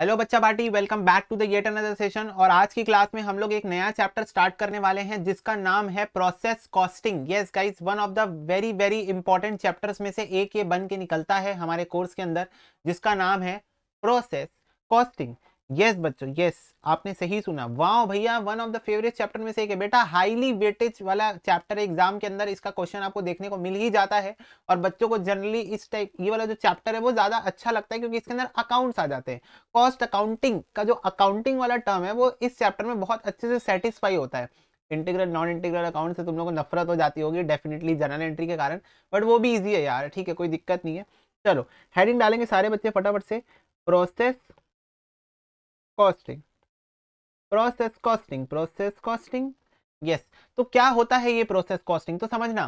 Hello बच्चा party welcome back to the get another session और आज की क्लास में हम लोग एक नया चैप्टर स्टार्ट करने वाले हैं जिसका नाम है process costing yes guys one of the very very important chapters में से एक ये बन के निकलता है हमारे कोर्स के अंदर जिसका नाम है प्रोसेस कॉस्टिंग यस बच्चों यस आपने सही सुना वाओ भैया one of the favourite chapter में से एक है बेटा हाईली वेटेज वाला चैप्टर एग्जाम के अंदर इसका क्वेश्चन आपको देखने को मिल ही जाता है और बच्चों को जनरली इस टाइप ये वाला जो चैप्टर है वो ज्यादा अच्छा लगता है क्योंकि इसके अंदर अकाउंट्स आ जाते हैं कॉस्ट अकाउंटिंग का जो अकाउंटिंग वाला टर्म है वो इस चैप्टर में बहुत अच्छे से सेटिस्फाई होता है इंटीग्रल नॉन इंटीग्रल अकाउंट से तुम लोग को नफरत हो जाती होगी डेफिनेटली जनरल एंट्री के कारण बट वो भी ईजी है यार ठीक है कोई दिक्कत नहीं है चलो हेडिंग डालेंगे सारे बच्चे फटाफट से process costing process costing process costing yes तो क्या होता है ये प्रोसेस कॉस्टिंग तो समझना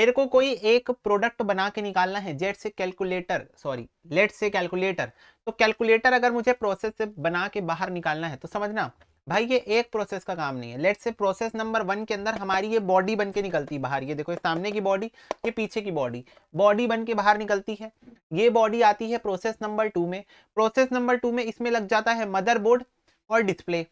मेरे को कोई एक प्रोडक्ट बना के निकालना है जेट से कैलकुलेटर सॉरी लेट से कैलकुलेटर तो कैलकुलेटर अगर मुझे प्रोसेस से बना के बाहर निकालना है तो समझना भाई ये एक प्रोसेस का काम नहीं है लेट से प्रोसेस नंबर वन के अंदर हमारी ये बॉडी बन के निकलती बाहर ये देखो ये सामने की बॉडी ये पीछे की बॉडी बॉडी बन के बाहर निकलती है ये बॉडी आती है प्रोसेस नंबर टू में प्रोसेस नंबर टू में इसमें लग जाता है मदरबोर्ड और डिस्प्ले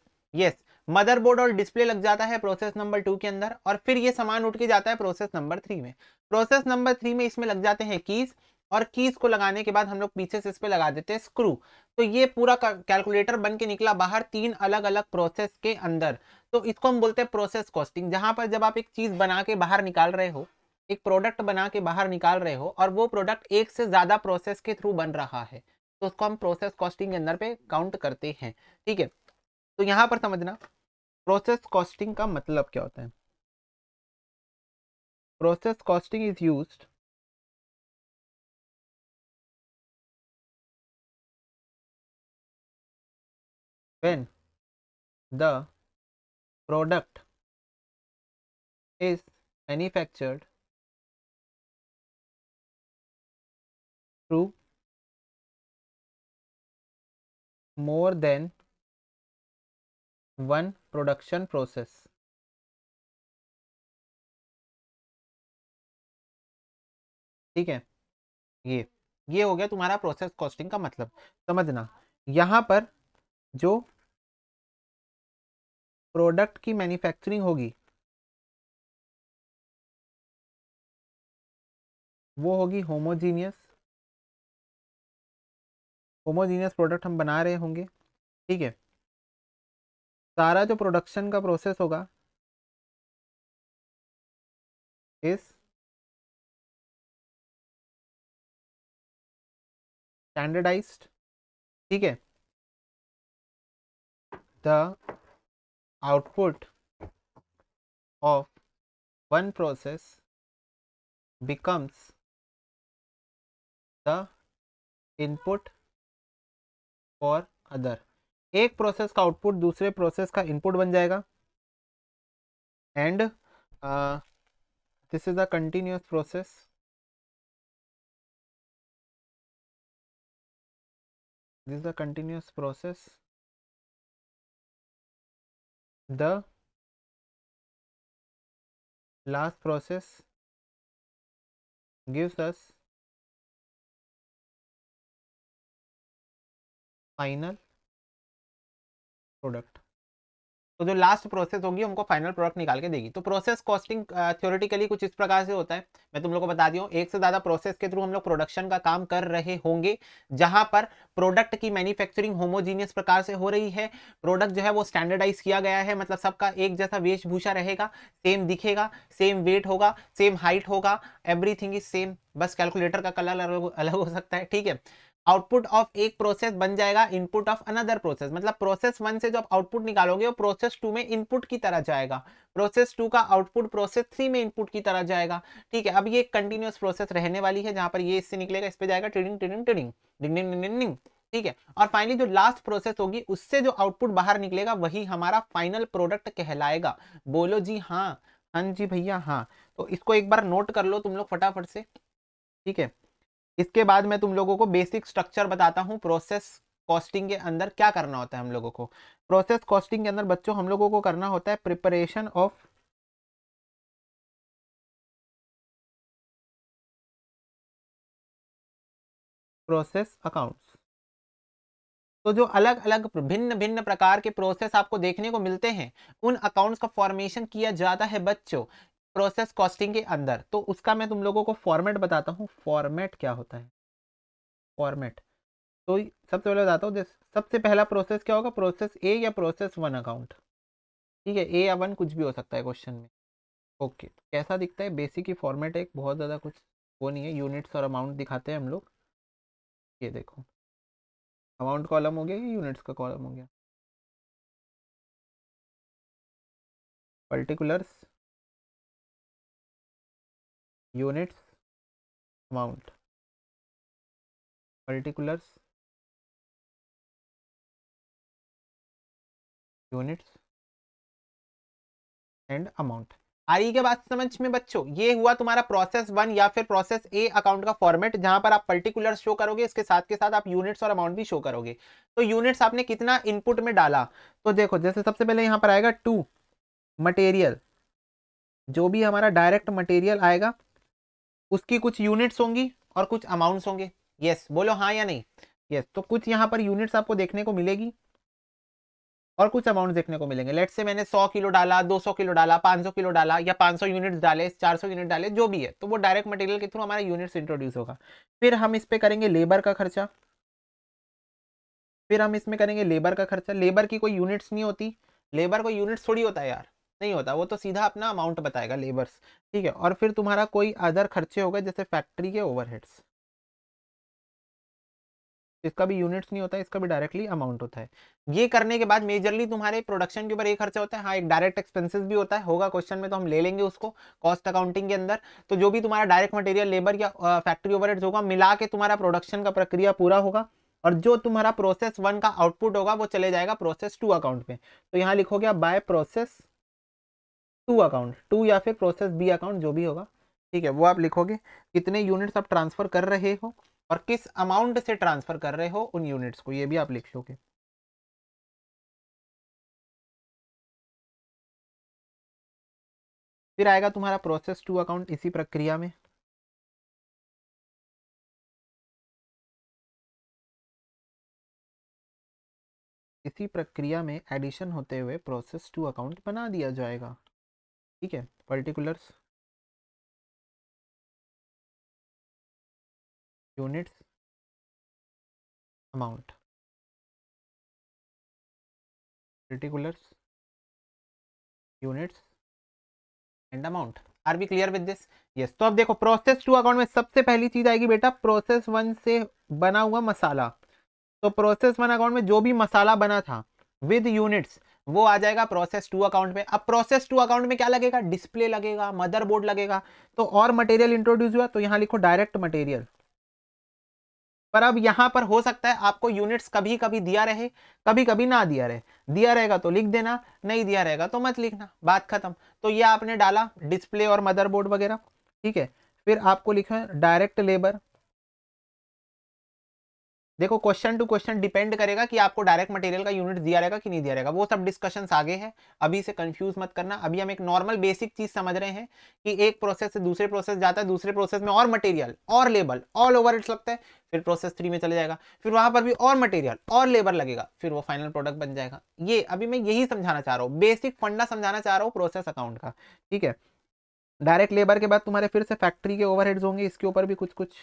यस मदरबोर्ड और डिस्प्ले लग जाता है प्रोसेस नंबर टू के अंदर और फिर ये सामान उठ के जाता है प्रोसेस नंबर थ्री में प्रोसेस नंबर थ्री में इसमें लग जाते हैं कीज़ और कीज को लगाने के बाद हम लोग पीछे से इस पर लगा देते हैं स्क्रू तो ये पूरा कैलकुलेटर बन के निकला बाहर तीन अलग अलग प्रोसेस के अंदर तो इसको हम बोलते हैं प्रोसेस कॉस्टिंग जहां पर जब आप एक चीज़ बना के बाहर निकाल रहे हो एक प्रोडक्ट बना के बाहर निकाल रहे हो और वो प्रोडक्ट एक से ज़्यादा प्रोसेस के थ्रू बन रहा है तो उसको हम प्रोसेस कॉस्टिंग के अंदर पे काउंट करते हैं ठीक है तो यहाँ पर समझना प्रोसेस कॉस्टिंग का मतलब क्या होता है process costing is used when the product is manufactured through more than one production process. ठीक है ये ये हो गया तुम्हारा प्रोसेस कॉस्टिंग का मतलब समझना यहाँ पर जो प्रोडक्ट की मैन्युफैक्चरिंग होगी वो होगी होमोजीनियस होमोजीनियस प्रोडक्ट हम बना रहे होंगे ठीक है सारा जो प्रोडक्शन का प्रोसेस होगा इस स्टैंडर्डाइज्ड ठीक है the output of one process becomes the input for other एक प्रोसेस का आउटपुट दूसरे प्रोसेस का इनपुट बन जाएगा and this is a continuous process this is a continuous process the last process gives us final product तो जो last process होगी हमको फाइनल प्रोडक्ट निकाल के देगी तो प्रोसेस कॉस्टिंग थ्योरेटिकली कुछ इस प्रकार से होता है मैं तुम लोग को बता दियो एक से ज़्यादा प्रोसेस के थ्रू हम लोग प्रोडक्शन का काम कर रहे होंगे जहां पर प्रोडक्ट की मैन्युफैक्चरिंग होमोजीनियस प्रकार से हो रही है प्रोडक्ट जो है वो स्टैंडर्डाइज किया गया है मतलब सबका एक जैसा वेशभूषा रहेगा सेम दिखेगा सेम वेट होगा सेम हाइट होगा एवरीथिंग इज सेम बस कैलकुलेटर का कलर अलग हो सकता है ठीक है आउटपुट ऑफ एक प्रोसेस बन जाएगा इनपुट ऑफ अनदर प्रोसेस मतलब प्रोसेस वन से जो आप आउटपुट निकालोगे वो प्रोसेस टू में इनपुट की तरह जाएगा प्रोसेस टू का आउटपुट प्रोसेस थ्री में इनपुट की तरह जाएगा ठीक है अब ये कंटिन्यूस प्रोसेस रहने वाली है जहां पर ये इससे निकलेगा इस पर जाएगा ट्रेडिंग ट्रेडिंग ट्रेडिंग ठीक है और फाइनली जो लास्ट प्रोसेस होगी उससे जो आउटपुट बाहर निकलेगा वही हमारा फाइनल प्रोडक्ट कहलाएगा बोलो जी हाँ हाँ जी भैया हाँ तो इसको एक बार नोट कर लो तुम लोग फटाफट से ठीक है इसके बाद मैं तुम लोगों को बेसिक स्ट्रक्चर बताता हूँ प्रोसेस कॉस्टिंग के अंदर क्या करना होता है हम लोगों को प्रोसेस कॉस्टिंग के अंदर बच्चों हम लोगों को करना होता है प्रिपरेशन ऑफ प्रोसेस अकाउंट्स तो जो अलग अलग भिन्न भिन्न प्रकार के प्रोसेस आपको देखने को मिलते हैं उन अकाउंट्स का फॉर्मेशन किया जाता है बच्चों प्रोसेस कॉस्टिंग के अंदर तो उसका मैं तुम लोगों को फॉर्मेट बताता हूँ फॉर्मेट क्या होता है फॉर्मेट तो सबसे पहले बताता हूँ सबसे पहला प्रोसेस क्या होगा प्रोसेस ए या प्रोसेस वन अकाउंट ठीक है ए या वन कुछ भी हो सकता है क्वेश्चन में ओके तो कैसा दिखता है बेसिक ही फॉर्मेट एक बहुत ज़्यादा कुछ वो नहीं है यूनिट्स और अमाउंट दिखाते हैं हम लोग ये देखो अमाउंट कॉलम हो गया या यूनिट्स का कॉलम हो गया particulars units amount particulars units and amount I e के बात समझ में बच्चों ये हुआ तुम्हारा प्रोसेस वन या फिर प्रोसेस ए अकाउंट का फॉर्मेट जहां पर आप पर्टिकुलर शो करोगे इसके साथ के साथ आप यूनिट्स और अमाउंट भी शो करोगे तो यूनिट्स आपने कितना इनपुट में डाला तो देखो जैसे सबसे पहले यहां पर आएगा टू मटेरियल जो भी हमारा डायरेक्ट मटेरियल आएगा उसकी कुछ यूनिट्स होंगी और कुछ अमाउंट्स होंगे यस बोलो हाँ या नहीं यस तो कुछ यहाँ पर यूनिट्स आपको देखने को मिलेगी और कुछ अमाउंट देखने को मिलेंगे लेट से मैंने 100 किलो डाला 200 किलो डाला 500 किलो डाला या 500 यूनिट्स डाले 400 यूनिट डाले जो भी है तो वो डायरेक्ट मटेरियल के थ्रू हमारा यूनिट्स इंट्रोड्यूस होगा फिर हम इस पर करेंगे लेबर का खर्चा फिर हम इसमें करेंगे लेबर का खर्चा लेबर की कोई यूनिट्स नहीं होती लेबर को यूनिट्स थोड़ी होता है यार नहीं होता वो तो सीधा अपना अमाउंट बताएगा लेबर्स ठीक है और फिर तुम्हारा कोई अदर खर्चे होगा जैसे फैक्ट्री के ओवरहेड्स इसका भी यूनिट्स नहीं होता इसका भी डायरेक्टली अमाउंट होता है ये करने के बाद मेजरली तुम्हारे प्रोडक्शन के ऊपर एक खर्चा होता है हाँ एक डायरेक्ट एक्सपेंसेस भी होता है होगा क्वेश्चन में तो हम ले लेंगे उसको कॉस्ट अकाउंटिंग के अंदर तो जो भी तुम्हारा डायरेक्ट मटेरियल लेबर या फैक्ट्री ओवर होगा मिला के तुम्हारा प्रोडक्शन का प्रक्रिया पूरा होगा और जो तुम्हारा प्रोसेस वन का आउटपुट होगा वो चले जाएगा प्रोसेस टू अकाउंट में तो यहाँ लिखोगे by process two account to या फिर प्रोसेस बी अकाउंट जो भी होगा ठीक है वो आप लिखोगे कितने यूनिट्स आप ट्रांसफ़र कर रहे हो और किस अमाउंट से ट्रांसफ़र कर रहे हो उन यूनिट्स को ये भी आप लिख लोगे फिर आएगा तुम्हारा प्रोसेस टू अकाउंट इसी प्रक्रिया में इसी प्रक्रिया में एडिशन होते हुए प्रोसेस टू अकाउंट बना दिया जाएगा ठीक है particulars units amount particulars units and amount are we clear with this yes तो अब देखो प्रोसेस टू अकाउंट में सबसे पहली चीज आएगी बेटा प्रोसेस वन से बना हुआ मसाला तो प्रोसेस वन अकाउंट में जो भी मसाला बना था विद यूनिट्स वो आ जाएगा प्रोसेस टू अकाउंट में अब प्रोसेस टू अकाउंट में क्या लगेगा डिस्प्ले लगेगा मदरबोर्ड लगेगा तो और मटेरियल इंट्रोड्यूस हुआ तो यहाँ लिखो डायरेक्ट मटेरियल पर अब यहाँ पर हो सकता है आपको यूनिट्स कभी कभी दिया रहे कभी कभी ना दिया रहे दिया रहेगा तो लिख देना नहीं दिया रहेगा तो मत लिखना बात खत्म तो ये आपने डाला डिस्प्ले और मदरबोर्ड वगैरह ठीक है फिर आपको लिखा डायरेक्ट लेबर देखो क्वेश्चन टू क्वेश्चन डिपेंड करेगा कि आपको डायरेक्ट मटेरियल का यूनिट दिया रहेगा कि नहीं दिया रहेगा वो सब डिस्कशंस आगे हैं अभी से कंफ्यूज मत करना अभी हम एक नॉर्मल बेसिक चीज समझ रहे हैं कि एक प्रोसेस से दूसरे प्रोसेस जाता है दूसरे प्रोसेस में और मटेरियल और लेबल ऑल ओवर इट्स लगता है फिर प्रोसेस थ्री में चले जाएगा फिर वहां पर भी और मटेरियल और लेबर लगेगा फिर वो फाइनल प्रोडक्ट बन जाएगा ये अभी मैं यही समझाना चाह रहा हूँ बेसिक फंडा समझाना चाह रहा हूँ प्रोसेस अकाउंट का ठीक है डायरेक्ट लेबर के बाद तुम्हारे फिर से फैक्ट्री के ओवरहेड्स होंगे इसके ऊपर भी कुछ कुछ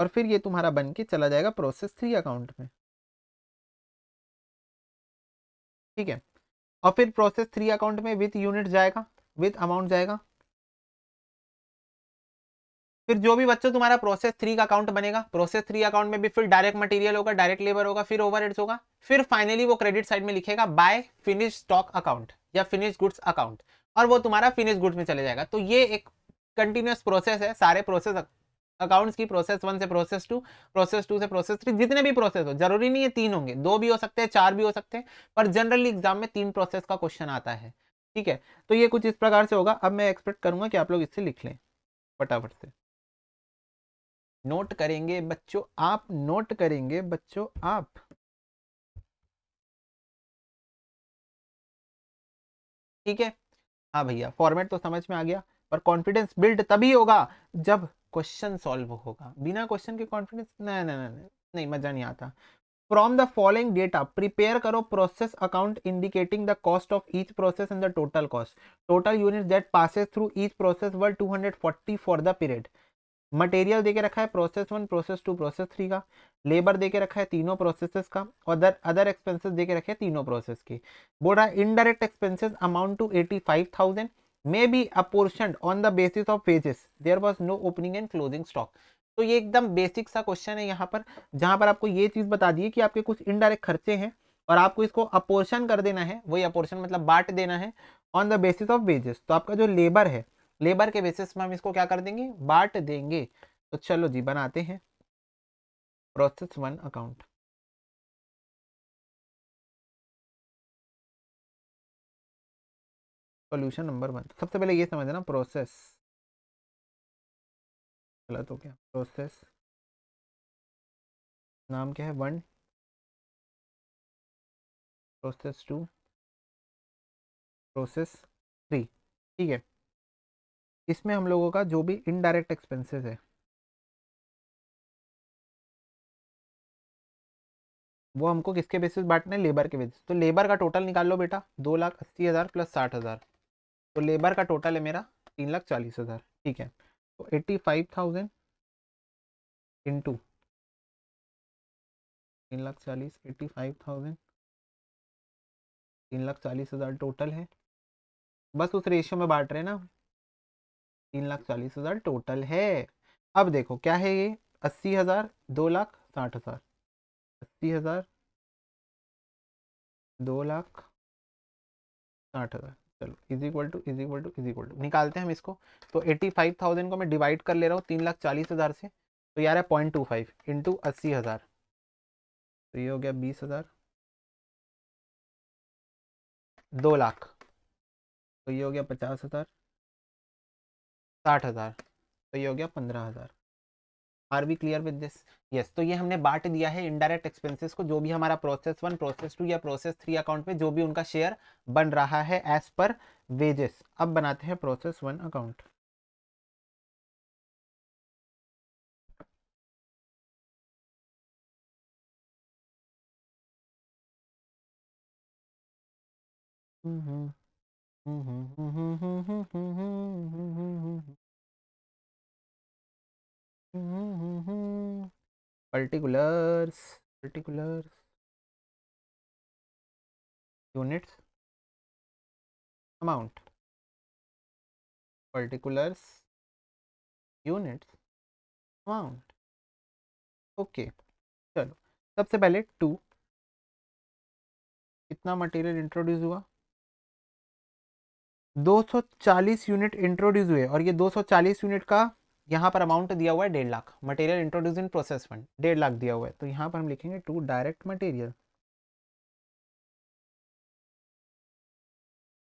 और फिर ये तुम्हारा बन के चला जाएगा प्रोसेस थ्री अकाउंट में ठीक है और फिर प्रोसेस थ्री अकाउंट में विथ यूनिट जाएगा विथ अमाउंट जाएगा फिर जो भी बच्चों तुम्हारा प्रोसेस थ्री का अकाउंट बनेगा प्रोसेस थ्री अकाउंट में भी फिर डायरेक्ट मटेरियल होगा डायरेक्ट लेबर होगा फिर ओवरहेड्स होगा फिर फाइनली वो क्रेडिट साइड में लिखेगा बाय फिनिश स्टॉक अकाउंट या फिनिश गुड्स अकाउंट और वो तुम्हारा फिनिश गुड्स में चले जाएगा तो ये एक कंटिन्यूस प्रोसेस है सारे प्रोसेस अकाउंट्स की प्रोसेस वन से प्रोसेस टू प्रोसेस टू से प्रोसेस थ्री जितने भी प्रोसेस हो जरूरी नहीं है तीन होंगे दो भी हो सकते हैं चार भी हो सकते हैं पर जनरली एग्जाम में तीन प्रोसेस का क्वेश्चन आता है ठीक है तो ये कुछ इस प्रकार से होगा अब मैं एक्सपेक्ट करूंगा कि आप लोग इससे लिख लें फटाफट से नोट करेंगे बच्चों आप नोट करेंगे बच्चों आप ठीक है हाँ भैया फॉर्मेट तो समझ में आ गया और कॉन्फिडेंस बिल्ड तभी होगा जब क्वेश्चन सॉल्व होगा बिना क्वेश्चन के कॉन्फिडेंस नहीं नहीं नहीं नहीं मजा नहीं आता from the following data prepare करो process account indicating the cost of each process and the total cost total unit that passes through each process were 240 for the period material देके रखा है process one process two process three का labour देके रखा है तीनों processes का और अदर अदर एक्सपेंसेस देके रखे हैं तीनों प्रोसेस के बोल रहा है indirect expenses amount to eighty five thousand may be apportion on the basis of wages there was no opening and closing stock तो ये एकदम बेसिक सा क्वेश्चन है यहाँ पर जहाँ पर आपको ये चीज़ बता दी कि आपके कुछ इनडायरेक्ट खर्चे हैं और आपको इसको अपोर्शन कर देना है वही अपोर्शन मतलब बांट देना है on the basis of wages तो आपका जो लेबर है लेबर के बेसिस में हम इसको क्या कर देंगे बांट देंगे तो चलो जी बनाते हैं प्रोसेस वन अकाउंट पोल्यूशन नंबर वन सबसे पहले ये समझना प्रोसेस गलत हो गया प्रोसेस नाम क्या है one process two process three ठीक है इसमें हम लोगों का जो भी इनडायरेक्ट एक्सपेंसेस है वो हमको किसके बेसिस बांटना है लेबर के बेसिस तो लेबर का टोटल निकाल लो बेटा दो लाख अस्सी हज़ार प्लस साठ हज़ार तो लेबर का टोटल है मेरा तीन लाख चालीस हज़ार ठीक है तो एट्टी फाइव थाउजेंड इंटू तीन लाख चालीस एट्टी फाइव थाउजेंड तीन लाख चालीस हज़ार टोटल है बस उस रेशियो में बांट रहे हैं ना तीन लाख चालीस हज़ार टोटल है अब देखो क्या है ये अस्सी हज़ार दो लाख साठ हज़ार अस्सी हज़ार दो लाख साठ हज़ार चलो is equal to is equal to is equal to निकालते हैं हम इसको तो एट्टी फाइव थाउजेंड को मैं डिवाइड कर ले रहा हूँ तीन लाख चालीस हज़ार से तो यार है पॉइंट टू फाइव इंटू अस्सी हज़ार तो ये हो गया बीस हज़ार दो लाख तो ये हो गया पचास हज़ार साठ हज़ार तो ये हो गया पंद्रह हज़ार are we clear with this yes तो ये हमने बांट दिया है इनडायरेक्ट एक्सपेंसेस को जो भी हमारा प्रोसेस वन प्रोसेस टू या प्रोसेस थ्री अकाउंट में जो भी उनका शेयर बन रहा है एज पर वेजेस अब बनाते हैं process one account hmm hmm hmm hmm hmm hmm hmm hmm hmm hmm hmm particulars particulars units amount particulars units amount okay चलो सबसे पहले टू कितना मटेरियल इंट्रोड्यूस हुआ 240 यूनिट इंट्रोड्यूस हुए और ये 240 यूनिट का यहाँ पर अमाउंट दिया हुआ है डेढ़ lakh material introduce in process फंड डेढ़ लाख दिया हुआ है तो यहाँ पर हम लिखेंगे टू डायरेक्ट मटेरियल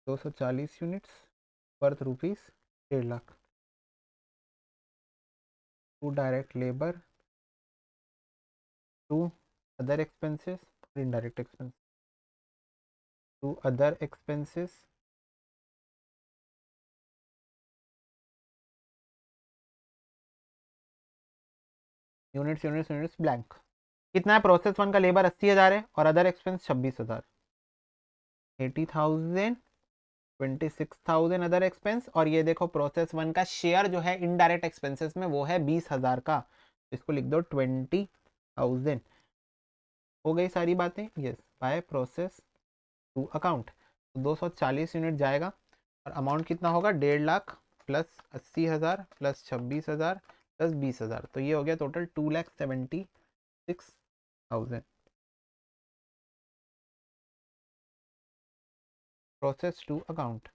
दो यूनिट्स वर्थ रुपीस डेढ़ lakh to direct labour to other expenses indirect expenses to other expenses units units units blank कितना है प्रोसेस वन का लेबर अस्सी हज़ार है और अदर एक्सपेंस छब्बीस हज़ार eighty thousand twenty six thousand other expense और ये देखो प्रोसेस वन का शेयर जो है इनडायरेक्ट एक्सपेंसेस में वो है बीस हज़ार का इसको लिख दो ट्वेंटी थाउजेंड हो गई सारी बातें yes by process two account दो सौ चालीस यूनिट जाएगा और अमाउंट कितना होगा डेढ़ लाख प्लस अस्सी हज़ार प्लस छब्बीस हज़ार प्लस बीस हज़ार तो ये हो गया total two lakh seventy six thousand process two account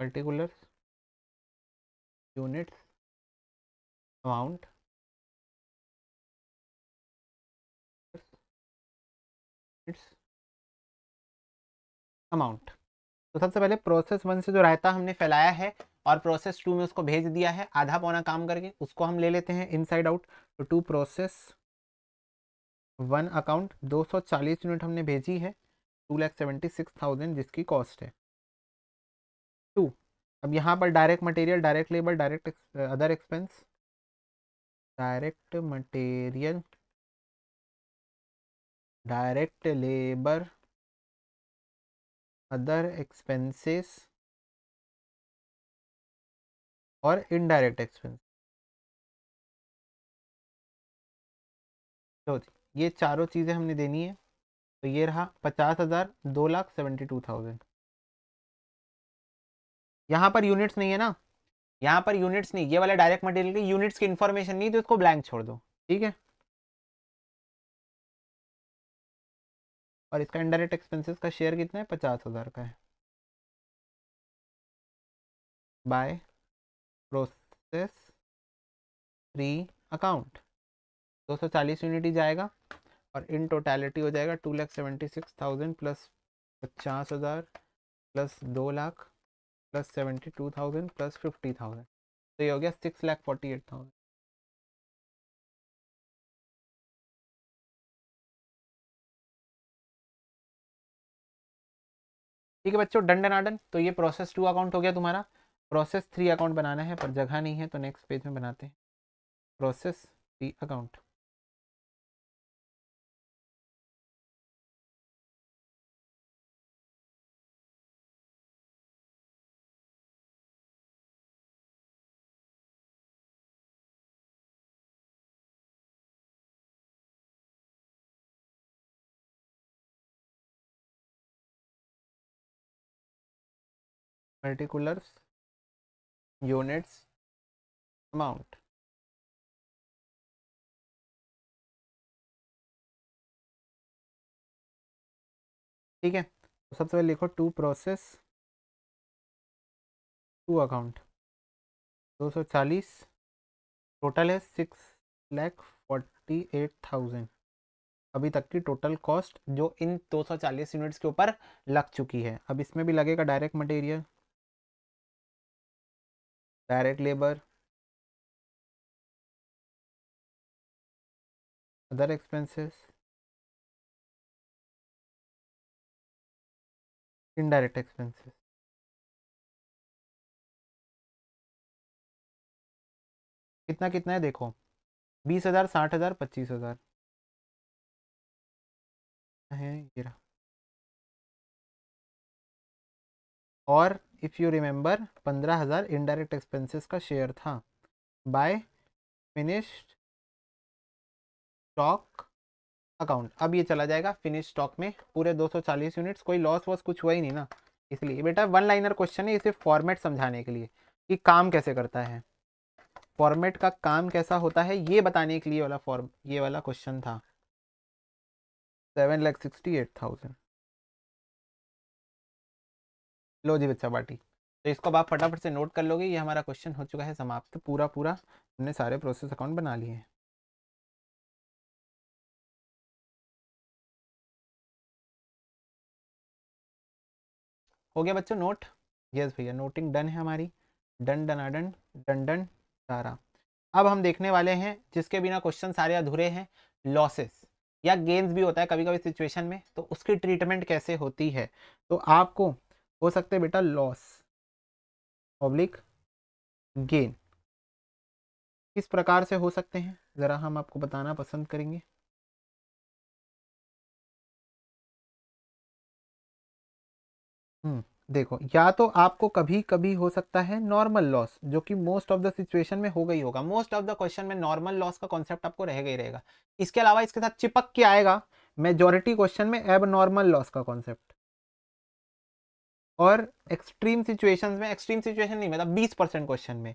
particular units amount amount तो सबसे पहले प्रोसेस वन से जो रायता हमने फैलाया है और प्रोसेस टू में उसको भेज दिया है आधा पौना काम करके उसको हम ले लेते हैं इनसाइड आउट तो to process one account 240 unit हमने भेजी है two lakh seventy six thousand जिसकी कॉस्ट है टू अब यहाँ पर direct material direct labour direct other expense direct material direct labour other expenses और इनडायरेक्ट एक्सपेंस तो ये चारों चीज़ें हमने देनी है तो ये रहा पचास हज़ार दो लाख सेवेंटी टू थाउजेंड यहाँ पर यूनिट्स नहीं है ना यहाँ पर यूनिट्स नहीं ये वाला डायरेक्ट मटेरियल की यूनिट्स की इन्फॉर्मेशन नहीं तो इसको ब्लैंक छोड़ दो ठीक है और इसका इनडायरेक्ट एक्सपेंसेस का शेयर कितना है पचास हज़ार का है by process three account 240 unit ही जाएगा और इन टोटलिटी हो जाएगा two lakh seventy six thousand plus पचास हज़ार प्लस दो lakh plus seventy two thousand plus fifty thousand तो ये हो गया six lakh forty eight thousand ठीक है बच्चों डन आडन तो ये प्रोसेस टू अकाउंट हो गया तुम्हारा प्रोसेस थ्री अकाउंट बनाना है पर जगह नहीं है तो नेक्स्ट पेज में बनाते हैं process three account particulars units amount ठीक है तो सबसे पहले लिखो to process two account 240 total है six lakh forty eight thousand अभी तक की टोटल कॉस्ट जो इन 240 यूनिट्स के ऊपर लग चुकी है अब इसमें भी लगेगा direct material direct labour other expenses indirect expenses कितना कितना है देखो बीस हजार साठ हजार पच्चीस हजार है और इफ़ यू रिमेंबर पंद्रह हज़ार इनडायरेक्ट एक्सपेंसेस का शेयर था बाय फिनिश्ड स्टॉक अकाउंट अब ये चला जाएगा फिनिश स्टॉक में पूरे 240 यूनिट्स कोई लॉस वॉस कुछ हुआ ही नहीं ना इसलिए बेटा वन लाइनर क्वेश्चन है इसे फॉर्मेट समझाने के लिए कि काम कैसे करता है फॉर्मेट का काम कैसा होता है ये बताने के लिए वाला फॉर्म ये वाला क्वेश्चन था seven lakh sixty eight thousand लो जी बच्चा पार्टी तो इसको आप फटाफट से नोट कर लोगे ये हमारा क्वेश्चन हो चुका है समाप्त पूरा पूरा हमने सारे प्रोसेस अकाउंट बना लिए हैं हो गया बच्चों नोट यस भैया नोटिंग डन है हमारी डन डन डन डन सारा अब हम देखने वाले हैं जिसके बिना क्वेश्चन सारे अधूरे हैं लॉसेस या गेंस भी होता है कभी कभी सिचुएशन में तो उसकी ट्रीटमेंट कैसे होती है तो आपको हो सकते हैं बेटा लॉस पब्लिक गेन किस प्रकार से हो सकते हैं ज़रा हम आपको बताना पसंद करेंगे हम्म देखो या तो आपको कभी कभी हो सकता है नॉर्मल लॉस जो कि मोस्ट ऑफ द सिचुएशन में हो गई होगा मोस्ट ऑफ द क्वेश्चन में नॉर्मल लॉस का कॉन्सेप्ट आपको रह ही रहेगा इसके अलावा इसके साथ चिपक के आएगा मेजोरिटी क्वेश्चन में एब नॉर्मल लॉस का कॉन्सेप्ट और एक्सट्रीम सिचुएशंस में एक्सट्रीम सिचुएशन नहीं मतलब बीस परसेंट क्वेश्चन में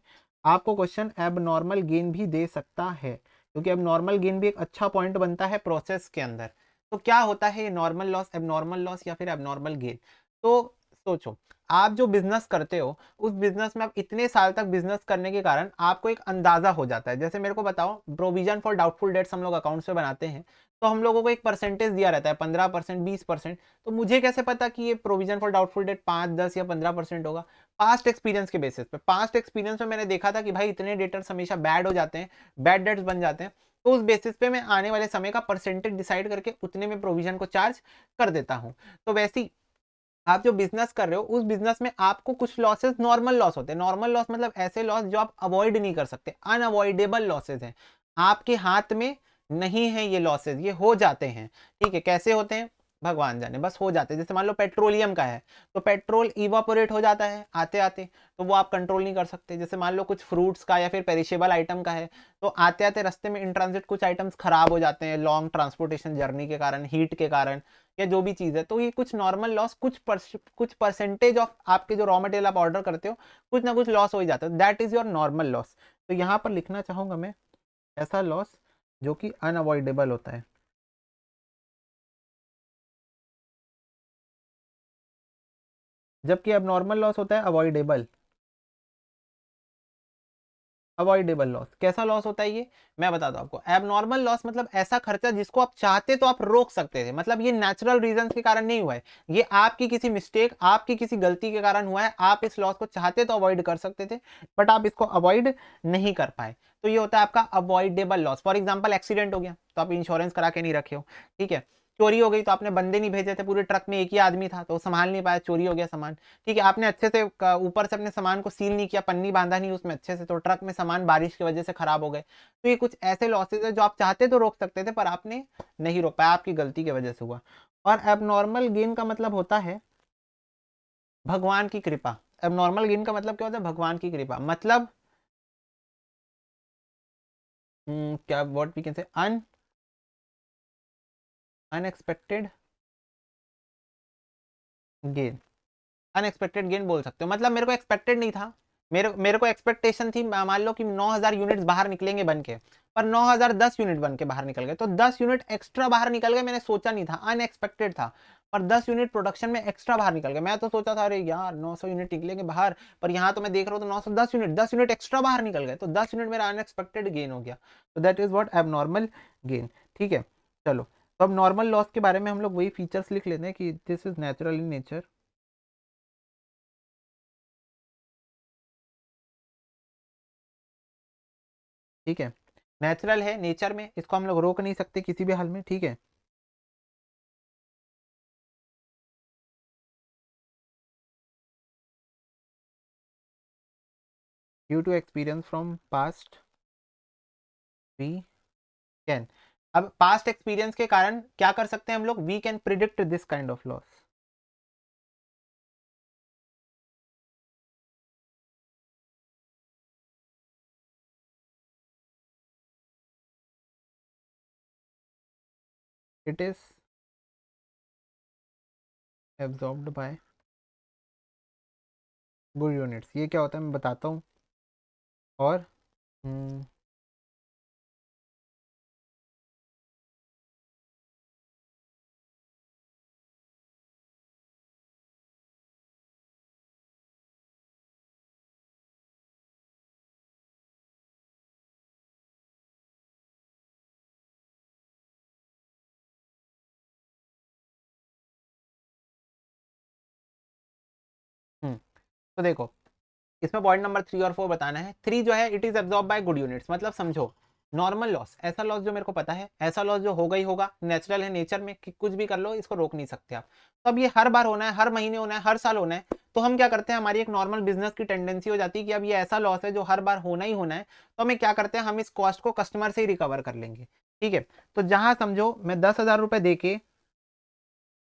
आपको क्वेश्चन एब नॉर्मल गेन भी दे सकता है क्योंकि अब नॉर्मल गेन भी एक अच्छा पॉइंट बनता है प्रोसेस के अंदर तो क्या होता है ये normal loss abnormal loss या फिर एब नॉर्मल गेन तो सोचो आप जो बिजनेस करते हो उस बिजनेस में आप इतने साल तक बिजनेस करने के कारण आपको एक अंदाजा हो जाता है जैसे मेरे को बताओ प्रोविजन फॉर डाउटफुल डेट्स हम लोग अकाउंट्स में बनाते हैं तो हम लोगों को एक परसेंटेज दिया रहता है पंद्रह परसेंट बीस परसेंट तो मुझे कैसे पता कि ये प्रोविजन फॉर डाउटफुल डेट पांच दस या पंद्रह होगा पास्ट एक्सपीरियंस के बेसिस पे पास्ट एक्सपीरियंस में मैंने देखा था कि भाई इतने डेटर्स हमेशा बैड हो जाते हैं बैड डेट्स बन जाते हैं तो उस बेसिस पे मैं आने वाले समय का परसेंटेज डिसाइड करके उतने में प्रोविजन को चार्ज कर देता हूँ तो वैसी आप जो बिजनेस कर रहे हो उस बिजनेस में आपको कुछ लॉसेस नॉर्मल लॉस होते हैं नॉर्मल लॉस मतलब ऐसे लॉस जो आप अवॉइड नहीं कर सकते अनअवॉइडेबल लॉसेज हैं आपके हाथ में नहीं है ये लॉसेज ये हो जाते हैं ठीक है कैसे होते हैं भगवान जाने बस हो जाते जैसे मान लो पेट्रोलियम का है तो पेट्रोल इवापोरेट हो जाता है आते आते तो वो आप कंट्रोल नहीं कर सकते जैसे मान लो कुछ फ्रूट्स का या फिर पेरिशेबल आइटम का है तो आते आते रस्ते में इन ट्रांजिट कुछ आइटम्स खराब हो जाते हैं लॉन्ग ट्रांसपोर्टेशन जर्नी के कारण हीट के कारण या जो भी चीज़ है तो ये कुछ नॉर्मल लॉस कुछ कुछ परसेंटेज ऑफ आपके जो रॉ मटेरियल आप ऑर्डर करते हो कुछ ना कुछ लॉस हो ही जाता है that is your normal loss तो यहाँ पर लिखना चाहूँगा मैं ऐसा लॉस जो कि अनअवॉइडेबल होता है जबकि अब नॉर्मल लॉस होता है अवॉइडेबल अवॉइडेबल लॉस कैसा लॉस होता है ये मैं बताता हूँ आपको एबनॉर्मल लॉस मतलब ऐसा खर्चा जिसको आप चाहते तो आप रोक सकते थे मतलब ये नेचुरल रीजन के कारण नहीं हुआ है ये आपकी किसी मिस्टेक आपकी किसी गलती के कारण हुआ है आप इस लॉस को चाहते तो अवॉइड कर सकते थे बट आप इसको अवॉइड नहीं कर पाए तो ये होता है आपका avoidable loss for example accident हो गया तो आप इंश्योरेंस करा के नहीं रखे हो ठीक है चोरी हो गई तो आपने बंदे नहीं भेजे थे पूरे ट्रक में एक ही आदमी था तो संभाल नहीं पाया चोरी हो गया सामान ठीक है आपने अच्छे से ऊपर से अपने सामान को सील नहीं किया पन्नी बांधा नहीं उसमें अच्छे से तो ट्रक में सामान बारिश की वजह से खराब हो गए तो ये कुछ ऐसे लॉसेज है जो आप चाहते तो रोक सकते थे पर आपने नहीं रोक पाया आपकी गलती की वजह से हुआ और एबनॉर्मल गेन का मतलब होता है भगवान की कृपा एबनॉर्मल गेन का मतलब क्या होता है भगवान की कृपा मतलब हम्म, क्या वर्ड वी कैन से अन अनएक्सपेक्टेड गेन अनएक्सपेक्टेड गेन बोल सकते हो मतलब मेरे को एक्सपेक्टेड नहीं था मेरे मेरे को एक्सपेक्टेशन थी मान लो कि 9000 यूनिट्स बाहर निकलेंगे बन के पर 9010 यूनिट बन के बाहर निकल गए तो 10 यूनिट एक्स्ट्रा बाहर निकल गए मैंने सोचा नहीं था अनएक्सपेक्टेड था पर 10 यूनिट प्रोडक्शन में एक्स्ट्रा बाहर निकल गए मैं तो सोचा था अरे यार 900 यूनिट निकलेंगे बाहर पर यहाँ तो मैं देख रहा हूँ तो 910 यूनिट 10 यूनिट एक्स्ट्रा बाहर निकल गए तो 10 यूनिट मेरा अनएक्सपेक्टेड गेन हो गया तो that is what abnormal gain ठीक है चलो तो अब नॉर्मल लॉस के बारे में हम लोग वही फीचर्स लिख लेते हैं कि this is natural in nature ठीक है नेचुरल है नेचर में इसको हम लोग रोक नहीं सकते किसी भी हाल में ठीक है due to experience from past we can अब पास्ट एक्सपीरियंस के कारण क्या कर सकते हैं हम लोग we can predict this kind of loss it is absorbed by bull units ये क्या होता है मैं बताता हूँ और hmm, तो देखो इसमें पॉइंट नंबर थ्री और फोर बताना है थ्री जो है it is absorb by good units मतलब समझो नॉर्मल लॉस ऐसा लॉस जो मेरे को पता है ऐसा लॉस जो हो गई होगा नेचुरल है नेचर में कि कुछ भी कर लो इसको रोक नहीं सकते आप तो अब ये हर बार होना है हर महीने होना है हर साल होना है तो हम क्या करते हैं हमारी एक नॉर्मल बिजनेस की टेंडेंसी हो जाती है कि अब ये ऐसा लॉस है जो हर बार होना ही होना है तो हमें क्या करते हैं हम इस कॉस्ट को कस्टमर से ही रिकवर कर लेंगे ठीक है तो जहां समझो मैं दस हजार रुपए दे के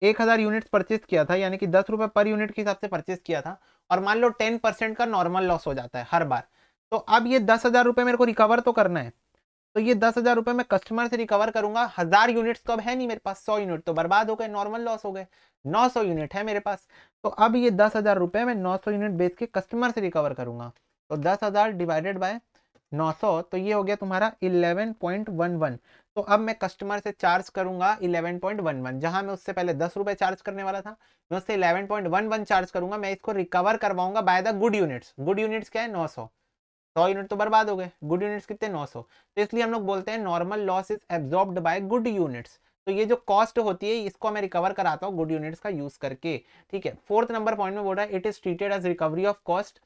एक हजार यूनिट्स परचेस किया था यानी कि दस रुपए पर यूनिट के हिसाब से परचेस किया था और मान लो टेन परसेंट का नॉर्मल लॉस हो जाता है हर बार तो अब ये दस हजार रुपये मेरे को रिकवर तो करना है तो ये दस हजार रुपये मैं कस्टमर से रिकवर करूंगा हजार यूनिट्स तो अब है नहीं मेरे पास सौ यूनिट तो बर्बाद हो गए नॉर्मल लॉस हो गए नौ सौ यूनिट है मेरे पास तो अब ये दस हजार रुपये मैं नौ सौ यूनिट बेच के कस्टमर से रिकवर करूंगा तो दस हजार डिवाइडेड बाय नौ सौ तो ये हो गया तुम्हारा इलेवन पॉइंट वन वन तो अब मैं कस्टमर से चार्ज करूंगा 11.11 जहां मैं उससे पहले दस रुपए चार्ज करने वाला था मैं उससे 11.11 चार्ज करूंगा मैं इसको रिकवर करवाऊंगा by the good units good units क्या है नौ सौ सौ यूनिट तो बर्बाद हो गए गुड यूनिट्स कितने नौ सौ तो इसलिए हम लोग बोलते हैं normal loss is absorb by good units तो ये जो कॉस्ट होती है इसको मैं रिकवर कराता हूँ गुड यूनिट्स का यूज करके ठीक है फोर्थ नंबर पॉइंट में बोल रहा है it is treated as recovery of cost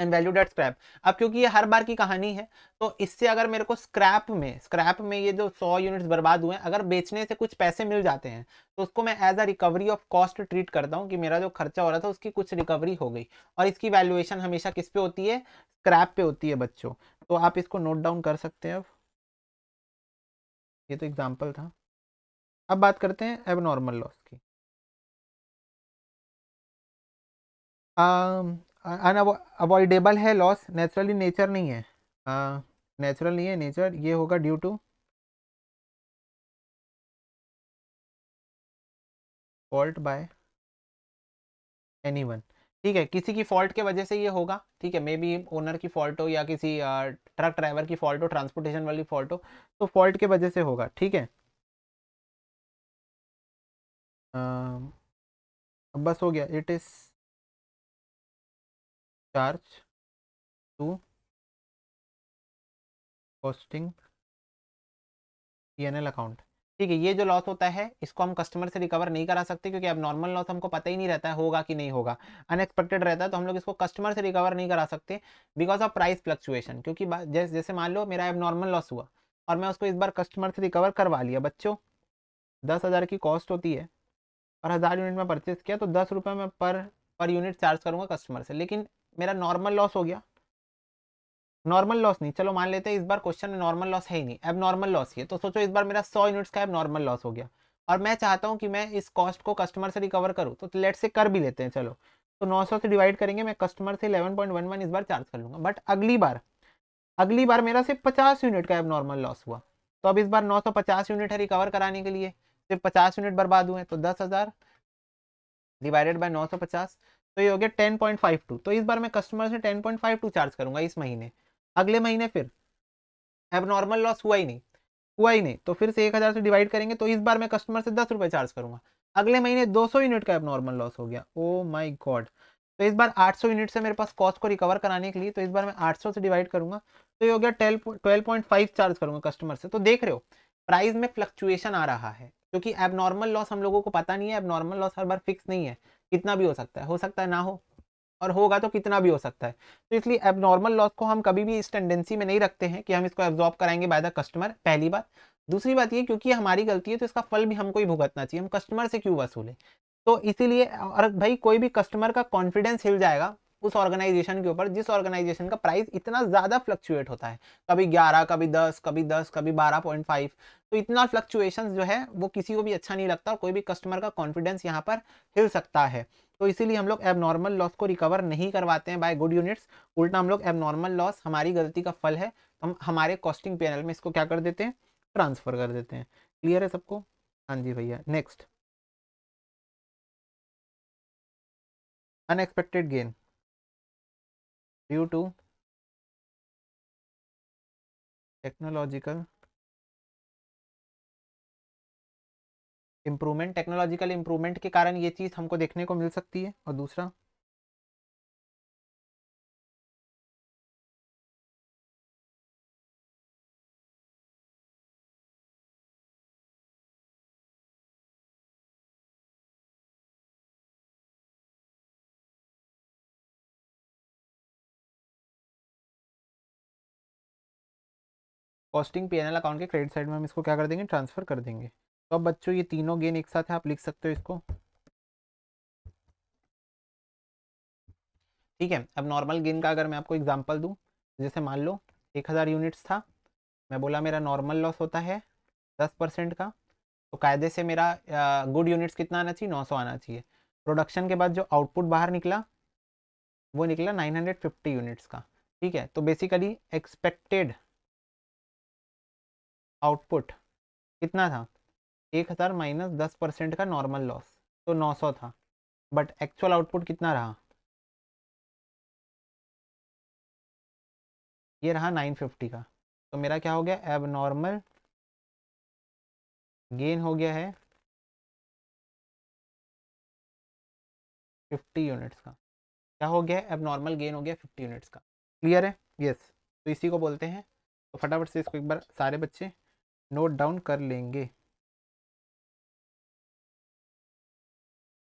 and value that scrap अब क्योंकि ये हर बार की कहानी है तो इससे अगर मेरे को स्क्रैप में स्क्रैप में ये जो सौ यूनिट्स बर्बाद हुए हैं अगर बेचने से कुछ पैसे मिल जाते हैं तो उसको मैं as a recovery of cost treat करता हूँ कि मेरा जो खर्चा हो रहा था उसकी कुछ रिकवरी हो गई और इसकी वैल्यूएशन हमेशा किस पे होती है स्क्रैप पे होती है बच्चों तो आप इसको नोट डाउन कर सकते हैं अब ये तो एग्जाम्पल था अब बात करते हैं एब नॉर्मल लॉस की um, अनअवॉइडेबल है लॉस नेचुरली नेचर नहीं है नेचुरल हाँ, नहीं है नेचर ये होगा due to fault by any one ठीक है किसी की फॉल्ट के वजह से ये होगा ठीक है मे बी ओनर की फॉल्ट हो या किसी ट्रक ड्राइवर की फॉल्ट हो ट्रांसपोर्टेशन वाली फॉल्ट हो तो फॉल्ट के वजह से होगा ठीक है आ, बस हो गया it is charge to costing PNL account ठीक है ये जो लॉस होता है इसको हम कस्टमर से रिकवर नहीं करा सकते क्योंकि अब नॉर्मल लॉस हमको पता ही नहीं रहता है होगा कि नहीं होगा अनएक्सपेक्टेड रहता है तो हम लोग इसको कस्टमर से रिकवर नहीं करा सकते बिकॉज ऑफ प्राइस फ्लक्चुएशन क्योंकि जैसे जैसे मान लो मेरा अब नॉर्मल लॉस हुआ और मैं उसको इस बार कस्टमर से रिकवर करवा लिया बच्चों दस हज़ार की कॉस्ट होती है और हज़ार यूनिट में परचेज किया तो दस रुपये में पर पर यूनिट चार्ज करूँगा कस्टमर से लेकिन मेरा नॉर्मल लॉस हो गया नॉर्मल लॉस नहीं चलो मान लेते हैं इस बार क्वेश्चन में नॉर्मल लॉस है ही नहीं अब नॉर्मल लॉस ही है तो सोचो इस बार मेरा सौ यूनिट्स का अब नॉर्मल लॉस हो गया और मैं चाहता हूं कि मैं इस कॉस्ट को कस्टमर से रिकवर करूं तो लेट से कर भी लेते हैं चलो तो 900 से डिवाइड करेंगे मैं कस्टमर से 11.11 इस बार चार्ज कर लूँगा बट अगली बार अगली बार मेरा सिर्फ पचास यूनिट का अब नॉर्मल लॉस हुआ तो अब इस बार नौ यूनिट है रिकवर कराने के लिए सिर्फ पचास यूनिट बर्बाद हुए तो दस डिवाइडेड बाई नौ तो ये हो गया टेन पॉइंट फाइव टू तो इस बार मैं कस्टमर से ten point five to charge करूंगा इस महीने अगले महीने फिर अब नॉर्मल लॉस हुआ ही नहीं हुआ ही नहीं तो फिर से एक हज़ार से डिवाइड करेंगे तो इस बार मैं कस्टमर से दस रुपये चार्ज करूंगा अगले महीने दो सौ यूनिट का अब नॉर्मल लॉस हो गया ओ माई गॉड तो इस बार 800 यूनिट से मेरे पास कॉस्ट को रिकवर कराने के लिए तो इस बार मैं 800 से डिवाइड करूंगा तो ये हो गया ट्वेल्व पॉइंट फाइव चार्ज करूंगा कस्टमर से तो देख रहे हो प्राइस में फ्लक्चुएशन आ रहा है क्योंकि एब नॉर्मल लॉस हम लोगों को पता नहीं है एब नॉर्मल लॉस हर बार फिक्स नहीं है कितना भी हो सकता है हो सकता है ना हो और होगा तो कितना भी हो सकता है तो इसलिए एबनॉर्मल लॉस को हम कभी भी इस टेंडेंसी में नहीं रखते हैं कि हम इसको एब्जॉर्ब कराएंगे बाय द कस्टमर पहली बात दूसरी बात ये क्योंकि हमारी गलती है तो इसका फल भी हमको ही भुगतना चाहिए हम कस्टमर से क्यों वसूलें तो इसीलिए और भाई कोई भी कस्टमर का कॉन्फिडेंस हिल जाएगा उस ऑर्गेनाइजेशन के ऊपर जिस ऑर्गेनाइजेशन का प्राइस इतना ज़्यादा फ्लक्चुएट होता है कभी ग्यारह कभी दस कभी दस कभी बारह पॉइंट फाइव तो इतना फ्लक्चुएशन जो है वो किसी को भी अच्छा नहीं लगता और कोई भी कस्टमर का कॉन्फिडेंस यहाँ पर हिल सकता है तो इसीलिए हम लोग एबनॉर्मल लॉस को रिकवर नहीं करवाते हैं बाय गुड यूनिट्स उल्टा हम लोग एबनॉर्मल लॉस हमारी गलती का फल है हम हमारे कॉस्टिंग पैनल में इसको क्या कर देते हैं ट्रांसफ़र कर देते हैं क्लियर है सबको हाँ जी भैया next unexpected gain due to technological improvement technological improvement के कारण ये चीज़ हमको देखने को मिल सकती है और दूसरा कॉस्टिंग पी अकाउंट के क्रेडिट साइड में हम इसको क्या कर देंगे ट्रांसफर कर देंगे तो अब बच्चों ये तीनों गेन एक साथ है आप लिख सकते हो इसको ठीक है अब नॉर्मल गेन का अगर मैं आपको एग्जाम्पल दूँ जैसे मान लो एक हज़ार यूनिट्स था मैं बोला मेरा नॉर्मल लॉस होता है दस परसेंट का तो कायदे से मेरा गुड यूनिट्स कितना आना चाहिए नौ सौ आना चाहिए प्रोडक्शन के बाद जो आउटपुट बाहर निकला वो निकला नाइन हंड्रेड फिफ्टी यूनिट्स का ठीक है तो बेसिकली एक्सपेक्टेड आउटपुट कितना था एक हज़ार माइनस दस परसेंट का नॉर्मल लॉस तो नौ सौ था बट एक्चुअल आउटपुट कितना रहा ये रहा नाइन फिफ्टी का तो मेरा क्या हो गया एब नॉर्मल गेन हो गया है फिफ्टी यूनिट्स का क्या हो गया एब नॉर्मल गेन हो गया फिफ्टी यूनिट्स का क्लियर है यस yes. तो इसी को बोलते हैं तो फटाफट से इसको एक बार सारे बच्चे नोट डाउन कर लेंगे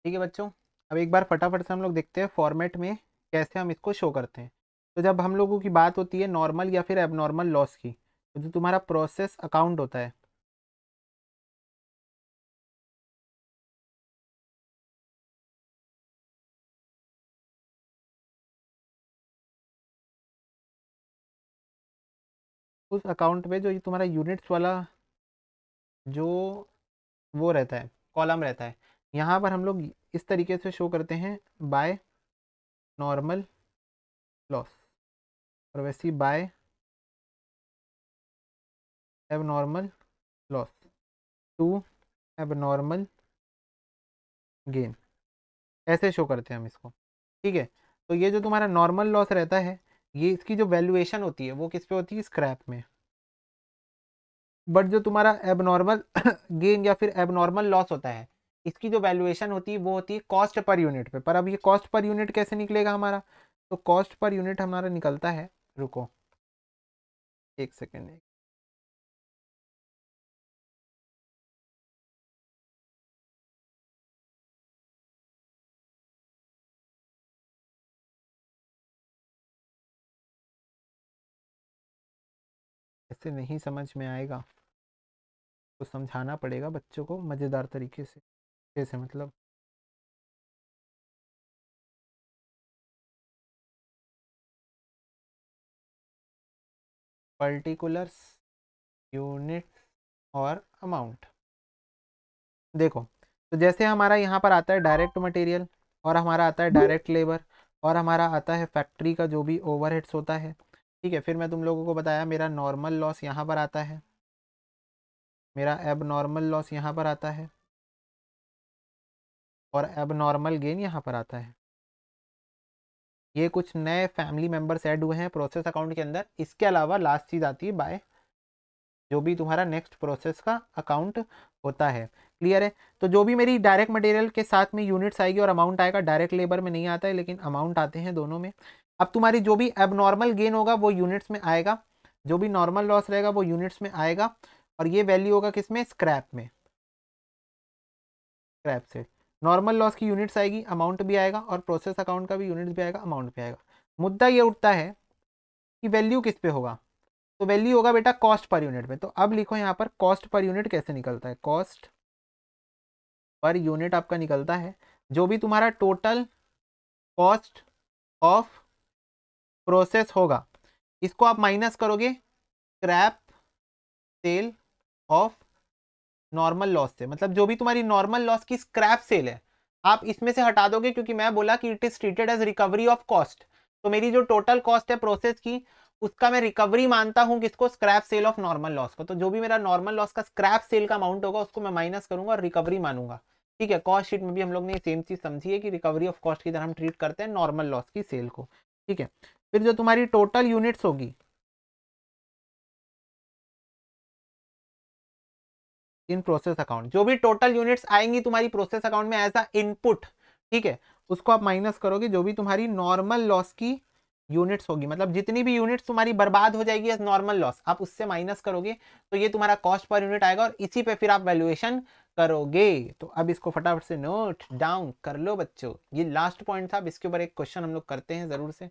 ठीक है बच्चों अब एक बार फटाफट से हम लोग देखते हैं फॉर्मेट में कैसे हम इसको शो करते हैं तो जब हम लोगों की बात होती है नॉर्मल या फिर एबनॉर्मल लॉस की तो जो तुम्हारा प्रोसेस अकाउंट होता है उस अकाउंट में जो तुम्हारा यूनिट्स वाला जो वो रहता है कॉलम रहता है यहाँ पर हम लोग इस तरीके से शो करते हैं बाय नॉर्मल लॉस और वैसी by abnormal loss to abnormal gain ऐसे शो करते हैं हम इसको ठीक है तो ये जो तुम्हारा नॉर्मल लॉस रहता है ये इसकी जो वैल्यूएशन होती है वो किस पे होती है स्क्रैप में बट जो तुम्हारा एबनॉर्मल गेन या फिर एबनॉर्मल लॉस होता है इसकी जो वैल्यूएशन होती है वो होती है कॉस्ट पर यूनिट पे पर अब ये कॉस्ट पर यूनिट कैसे निकलेगा हमारा तो कॉस्ट पर यूनिट हमारा निकलता है रुको एक सेकेंड से नहीं समझ में आएगा तो समझाना पड़ेगा बच्चों को मज़ेदार तरीके से जैसे मतलब पर्टिकुलर्स यूनिट और अमाउंट देखो तो जैसे हमारा यहाँ पर आता है डायरेक्ट मटेरियल और हमारा आता है डायरेक्ट लेबर और हमारा आता है फैक्ट्री का जो भी ओवरहेड्स होता है ठीक है फिर मैं तुम लोगों को बताया मेरा नॉर्मल लॉस यहाँ पर आता है मेरा एब नॉर्मल लॉस यहाँ पर आता है और एब नॉर्मल गेन यहाँ पर आता है ये कुछ नए फैमिली मेंबर्स ऐड हुए हैं प्रोसेस अकाउंट के अंदर इसके अलावा लास्ट चीज़ आती है बाय जो भी तुम्हारा नेक्स्ट प्रोसेस का अकाउंट होता है क्लियर है तो जो भी मेरी डायरेक्ट मटेरियल के साथ में यूनिट्स आएगी और अमाउंट आएगा डायरेक्ट लेबर में नहीं आता है लेकिन अमाउंट आते हैं दोनों में अब तुम्हारी जो भी एबनॉर्मल गेन होगा वो यूनिट्स में आएगा जो भी नॉर्मल लॉस रहेगा वो यूनिट्स में आएगा और ये वैल्यू होगा किस में स्क्रैप में स्क्रैप से नॉर्मल लॉस की यूनिट्स आएगी अमाउंट भी आएगा और प्रोसेस अकाउंट का भी यूनिट्स भी आएगा अमाउंट भी आएगा मुद्दा ये उठता है कि वैल्यू किस पे होगा तो वैल्यू होगा बेटा कॉस्ट पर यूनिट में तो अब लिखो यहाँ पर कॉस्ट पर यूनिट कैसे निकलता है कॉस्ट पर यूनिट आपका निकलता है जो भी तुम्हारा टोटल कॉस्ट ऑफ प्रोसेस होगा इसको आप माइनस करोगे scrap sale of normal loss से मतलब जो भी तुम्हारी नॉर्मल लॉस की स्क्रैप सेल है आप इसमें से हटा दोगे क्योंकि मैं बोला कि it is treated as recovery of cost तो मेरी जो टोटल कॉस्ट है प्रोसेस की उसका मैं रिकवरी मानता हूं किसको scrap sale of normal loss को तो जो भी मेरा नॉर्मल लॉस का स्क्रैप सेल का अमाउंट होगा उसको मैं माइनस करूंगा और रिकवरी मानूंगा ठीक है कॉस्ट शीट में भी हम लोग ने सेम चीज समझी है कि रिकवरी ऑफ कॉस्ट की तरह हम ट्रीट करते हैं नॉर्मल लॉस की सेल को ठीक है फिर जो तुम्हारी टोटल यूनिट्स होगी इन प्रोसेस अकाउंट जो भी टोटल यूनिट्स आएंगी तुम्हारी प्रोसेस अकाउंट में एज अ इनपुट ठीक है उसको आप माइनस करोगे जो भी तुम्हारी नॉर्मल लॉस की यूनिट्स होगी मतलब जितनी भी यूनिट्स तुम्हारी बर्बाद हो जाएगी एज नॉर्मल लॉस आप उससे माइनस करोगे तो ये तुम्हारा कॉस्ट पर यूनिट आएगा और इसी पे फिर आप वैल्यूएशन करोगे तो अब इसको फटाफट से नोट डाउन कर लो बच्चों ये लास्ट पॉइंट था अब इसके ऊपर एक क्वेश्चन हम लोग करते हैं जरूर से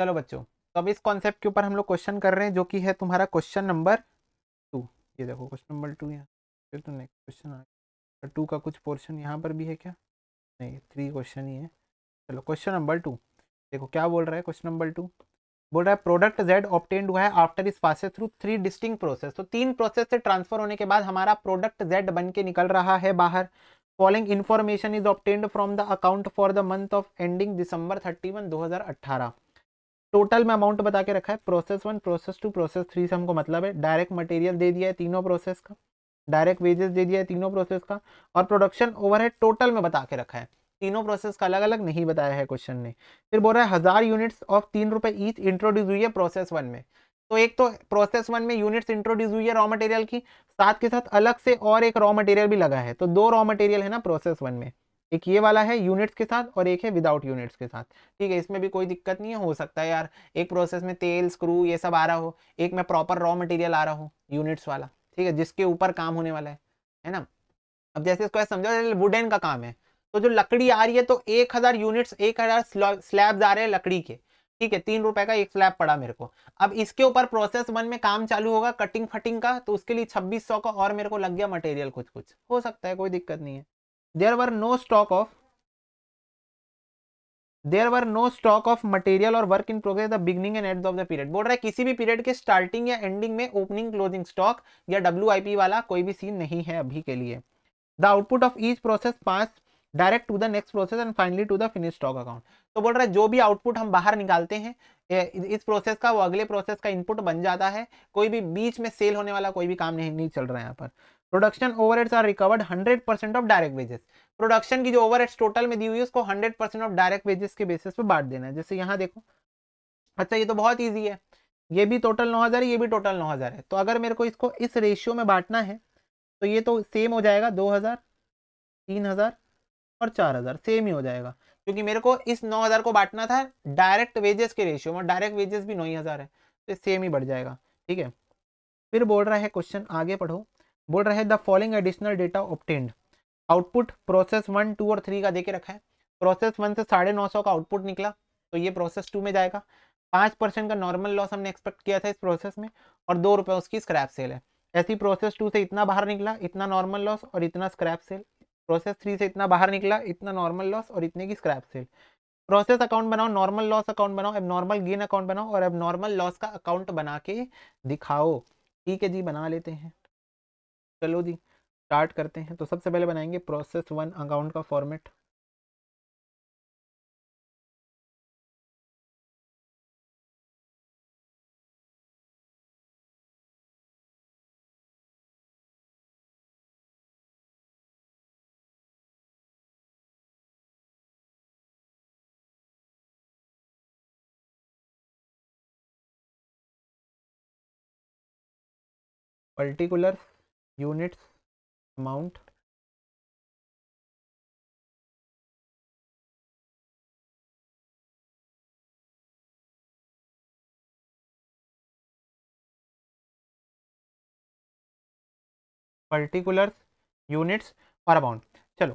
चलो बच्चों तो अब इस कॉन्सेप्ट के ऊपर हम लोग क्वेश्चन कर रहे हैं जो कि है तुम्हारा क्वेश्चन नंबर टू ये देखो क्वेश्चन नंबर टू यहाँ फिर तो नेक्स्ट क्वेश्चन टू का कुछ पोर्शन यहाँ पर भी है क्या नहीं थ्री क्वेश्चन ही है चलो क्वेश्चन नंबर टू देखो क्या बोल रहा है क्वेश्चन नंबर टू बोल रहा है प्रोडक्ट जेड ऑप्टेंड हुआ है आफ्टर इस pass through three distinct process तो तीन प्रोसेस से ट्रांसफर होने के बाद हमारा प्रोडक्ट जेड बन के निकल रहा है बाहर following information is obtained from the account for the month of ending December thirty one दो हजार अट्ठारह टोटल में अमाउंट बता के रखा है process one process two process three से हमको मतलब है डायरेक्ट मटेरियल दे दिया है तीनों प्रोसेस का डायरेक्ट वेजेस दे दिया है तीनों प्रोसेस का और प्रोडक्शन ओवरहेड टोटल में बता के रखा है तीनों प्रोसेस का अलग अलग नहीं बताया है क्वेश्चन ने फिर बोल रहा है हजार यूनिट्स ऑफ तीन रुपए ईच इंट्रोड्यूस हुई है प्रोसेस वन में तो एक तो प्रोसेस वन में यूनिट्स इंट्रोड्यूस हुई है रॉ मटेरियल की साथ के साथ अलग से और एक रॉ मटेरियल भी लगा है तो दो रॉ मटेरियल है ना प्रोसेस वन में एक ये वाला है यूनिट्स के साथ और एक है विदाउट यूनिट्स के साथ ठीक है इसमें भी कोई दिक्कत नहीं है हो सकता है यार एक प्रोसेस में तेल स्क्रू ये सब आ रहा हो एक में प्रॉपर रॉ मटेरियल आ रहा हो यूनिट्स वाला ठीक है जिसके ऊपर काम होने वाला है है ना अब जैसे इसको समझो वुडन का काम है तो जो लकड़ी आ रही है तो एक हज़ार यूनिट्स एक हज़ार स्लैब्स आ रहे हैं लकड़ी के ठीक है तीन रुपए का एक स्लैब पड़ा मेरे को अब इसके ऊपर प्रोसेस वन में काम चालू होगा कटिंग फटिंग का तो उसके लिए छब्बीस सौ का और मेरे को लग गया मटेरियल कुछ कुछ हो सकता है कोई दिक्कत नहीं है there were no stock of there were no stock of material और work in progress beginning and at of the बोल रहा है किसी भी पीरियड के स्टार्टिंग या एंडिंग में ओपनिंग क्लोजिंग स्टॉक या डब्ल्यू वाला कोई भी सीन नहीं है अभी के लिए the output of each process pass direct to the next process and finally to the finish stock account तो बोल रहा है जो भी आउटपुट हम बाहर निकालते हैं इस प्रोसेस का वो अगले प्रोसेस का इनपुट बन जाता है कोई भी बीच में सेल होने वाला कोई भी काम नहीं, नहीं चल रहा है यहाँ पर production overheads are recovered 100 percent of direct wages production की जो ओवरहेड्स टोटल में दी हुई है उसको 100 परसेंट ऑफ डायरेक्ट वेजेस के बेसिस पे बांट देना है जैसे यहाँ देखो अच्छा ये तो बहुत ईजी है ये भी टोटल नौ है ये भी टोटल हजार है तो अगर मेरे को इसको इस रेशियो में बांटना है तो ये तो सेम हो जाएगा तीन हजार और हजार सेम ही हो जाएगा क्योंकि मेरे को इस 9000 को बांटना था डायरेक्ट वेजेस के रेशियो में डायरेक्ट वेजेस भी 9000 है तो सेम ही बढ़ जाएगा ठीक है फिर बोल रहा है क्वेश्चन आगे पढ़ो बोल रहे हैं the following additional data obtained output process one two और थ्री का देके रखा है प्रोसेस वन से साढ़े नौ सौ का आउटपुट निकला तो ये प्रोसेस टू में जाएगा पाँच परसेंट का नॉर्मल लॉस हमने एक्सपेक्ट किया था इस प्रोसेस में और दो रुपये उसकी स्क्रैप सेल है ऐसी प्रोसेस टू से इतना बाहर निकला इतना नॉर्मल लॉस और इतना स्क्रैप सेल प्रोसेस थ्री से इतना बाहर निकला इतना नॉर्मल लॉस और इतने की स्क्रैप सेल प्रोसेस अकाउंट बनाओ नॉर्मल लॉस अकाउंट बनाओ अब नॉर्मल गेन अकाउंट बनाओ और अब नॉर्मल लॉस का अकाउंट बना के दिखाओ ठीक है जी बना लेते हैं चलो जी स्टार्ट करते हैं तो सबसे पहले बनाएंगे प्रोसेस वन अकाउंट का format particular units amount particular units और अमाउंट चलो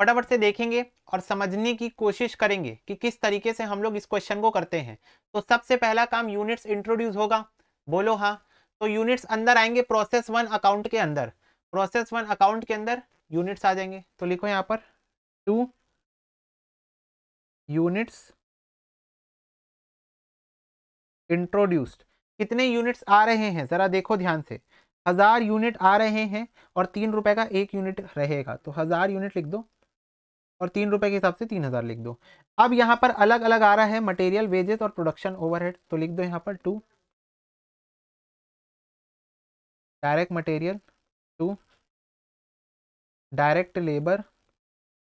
फटाफट से देखेंगे और समझने की कोशिश करेंगे कि किस तरीके से हम लोग इस क्वेश्चन को करते हैं तो सबसे पहला काम यूनिट्स इंट्रोड्यूस होगा बोलो हाँ तो यूनिट्स अंदर आएंगे प्रोसेस वन अकाउंट के अंदर प्रोसेस वन अकाउंट के अंदर यूनिट्स आ जाएंगे तो लिखो यहां पर टू यूनिट्स इंट्रोड्यूस्ड कितने यूनिट्स आ रहे हैं ज़रा देखो ध्यान से हज़ार यूनिट आ रहे हैं और तीन रुपए का एक यूनिट रहेगा तो हज़ार यूनिट लिख दो और तीन रुपए के हिसाब से तीन हज़ार लिख दो अब यहां पर अलग अलग आ रहा है मटेरियल वेजेस और प्रोडक्शन ओवरहेड तो लिख दो यहां पर to direct material to direct labour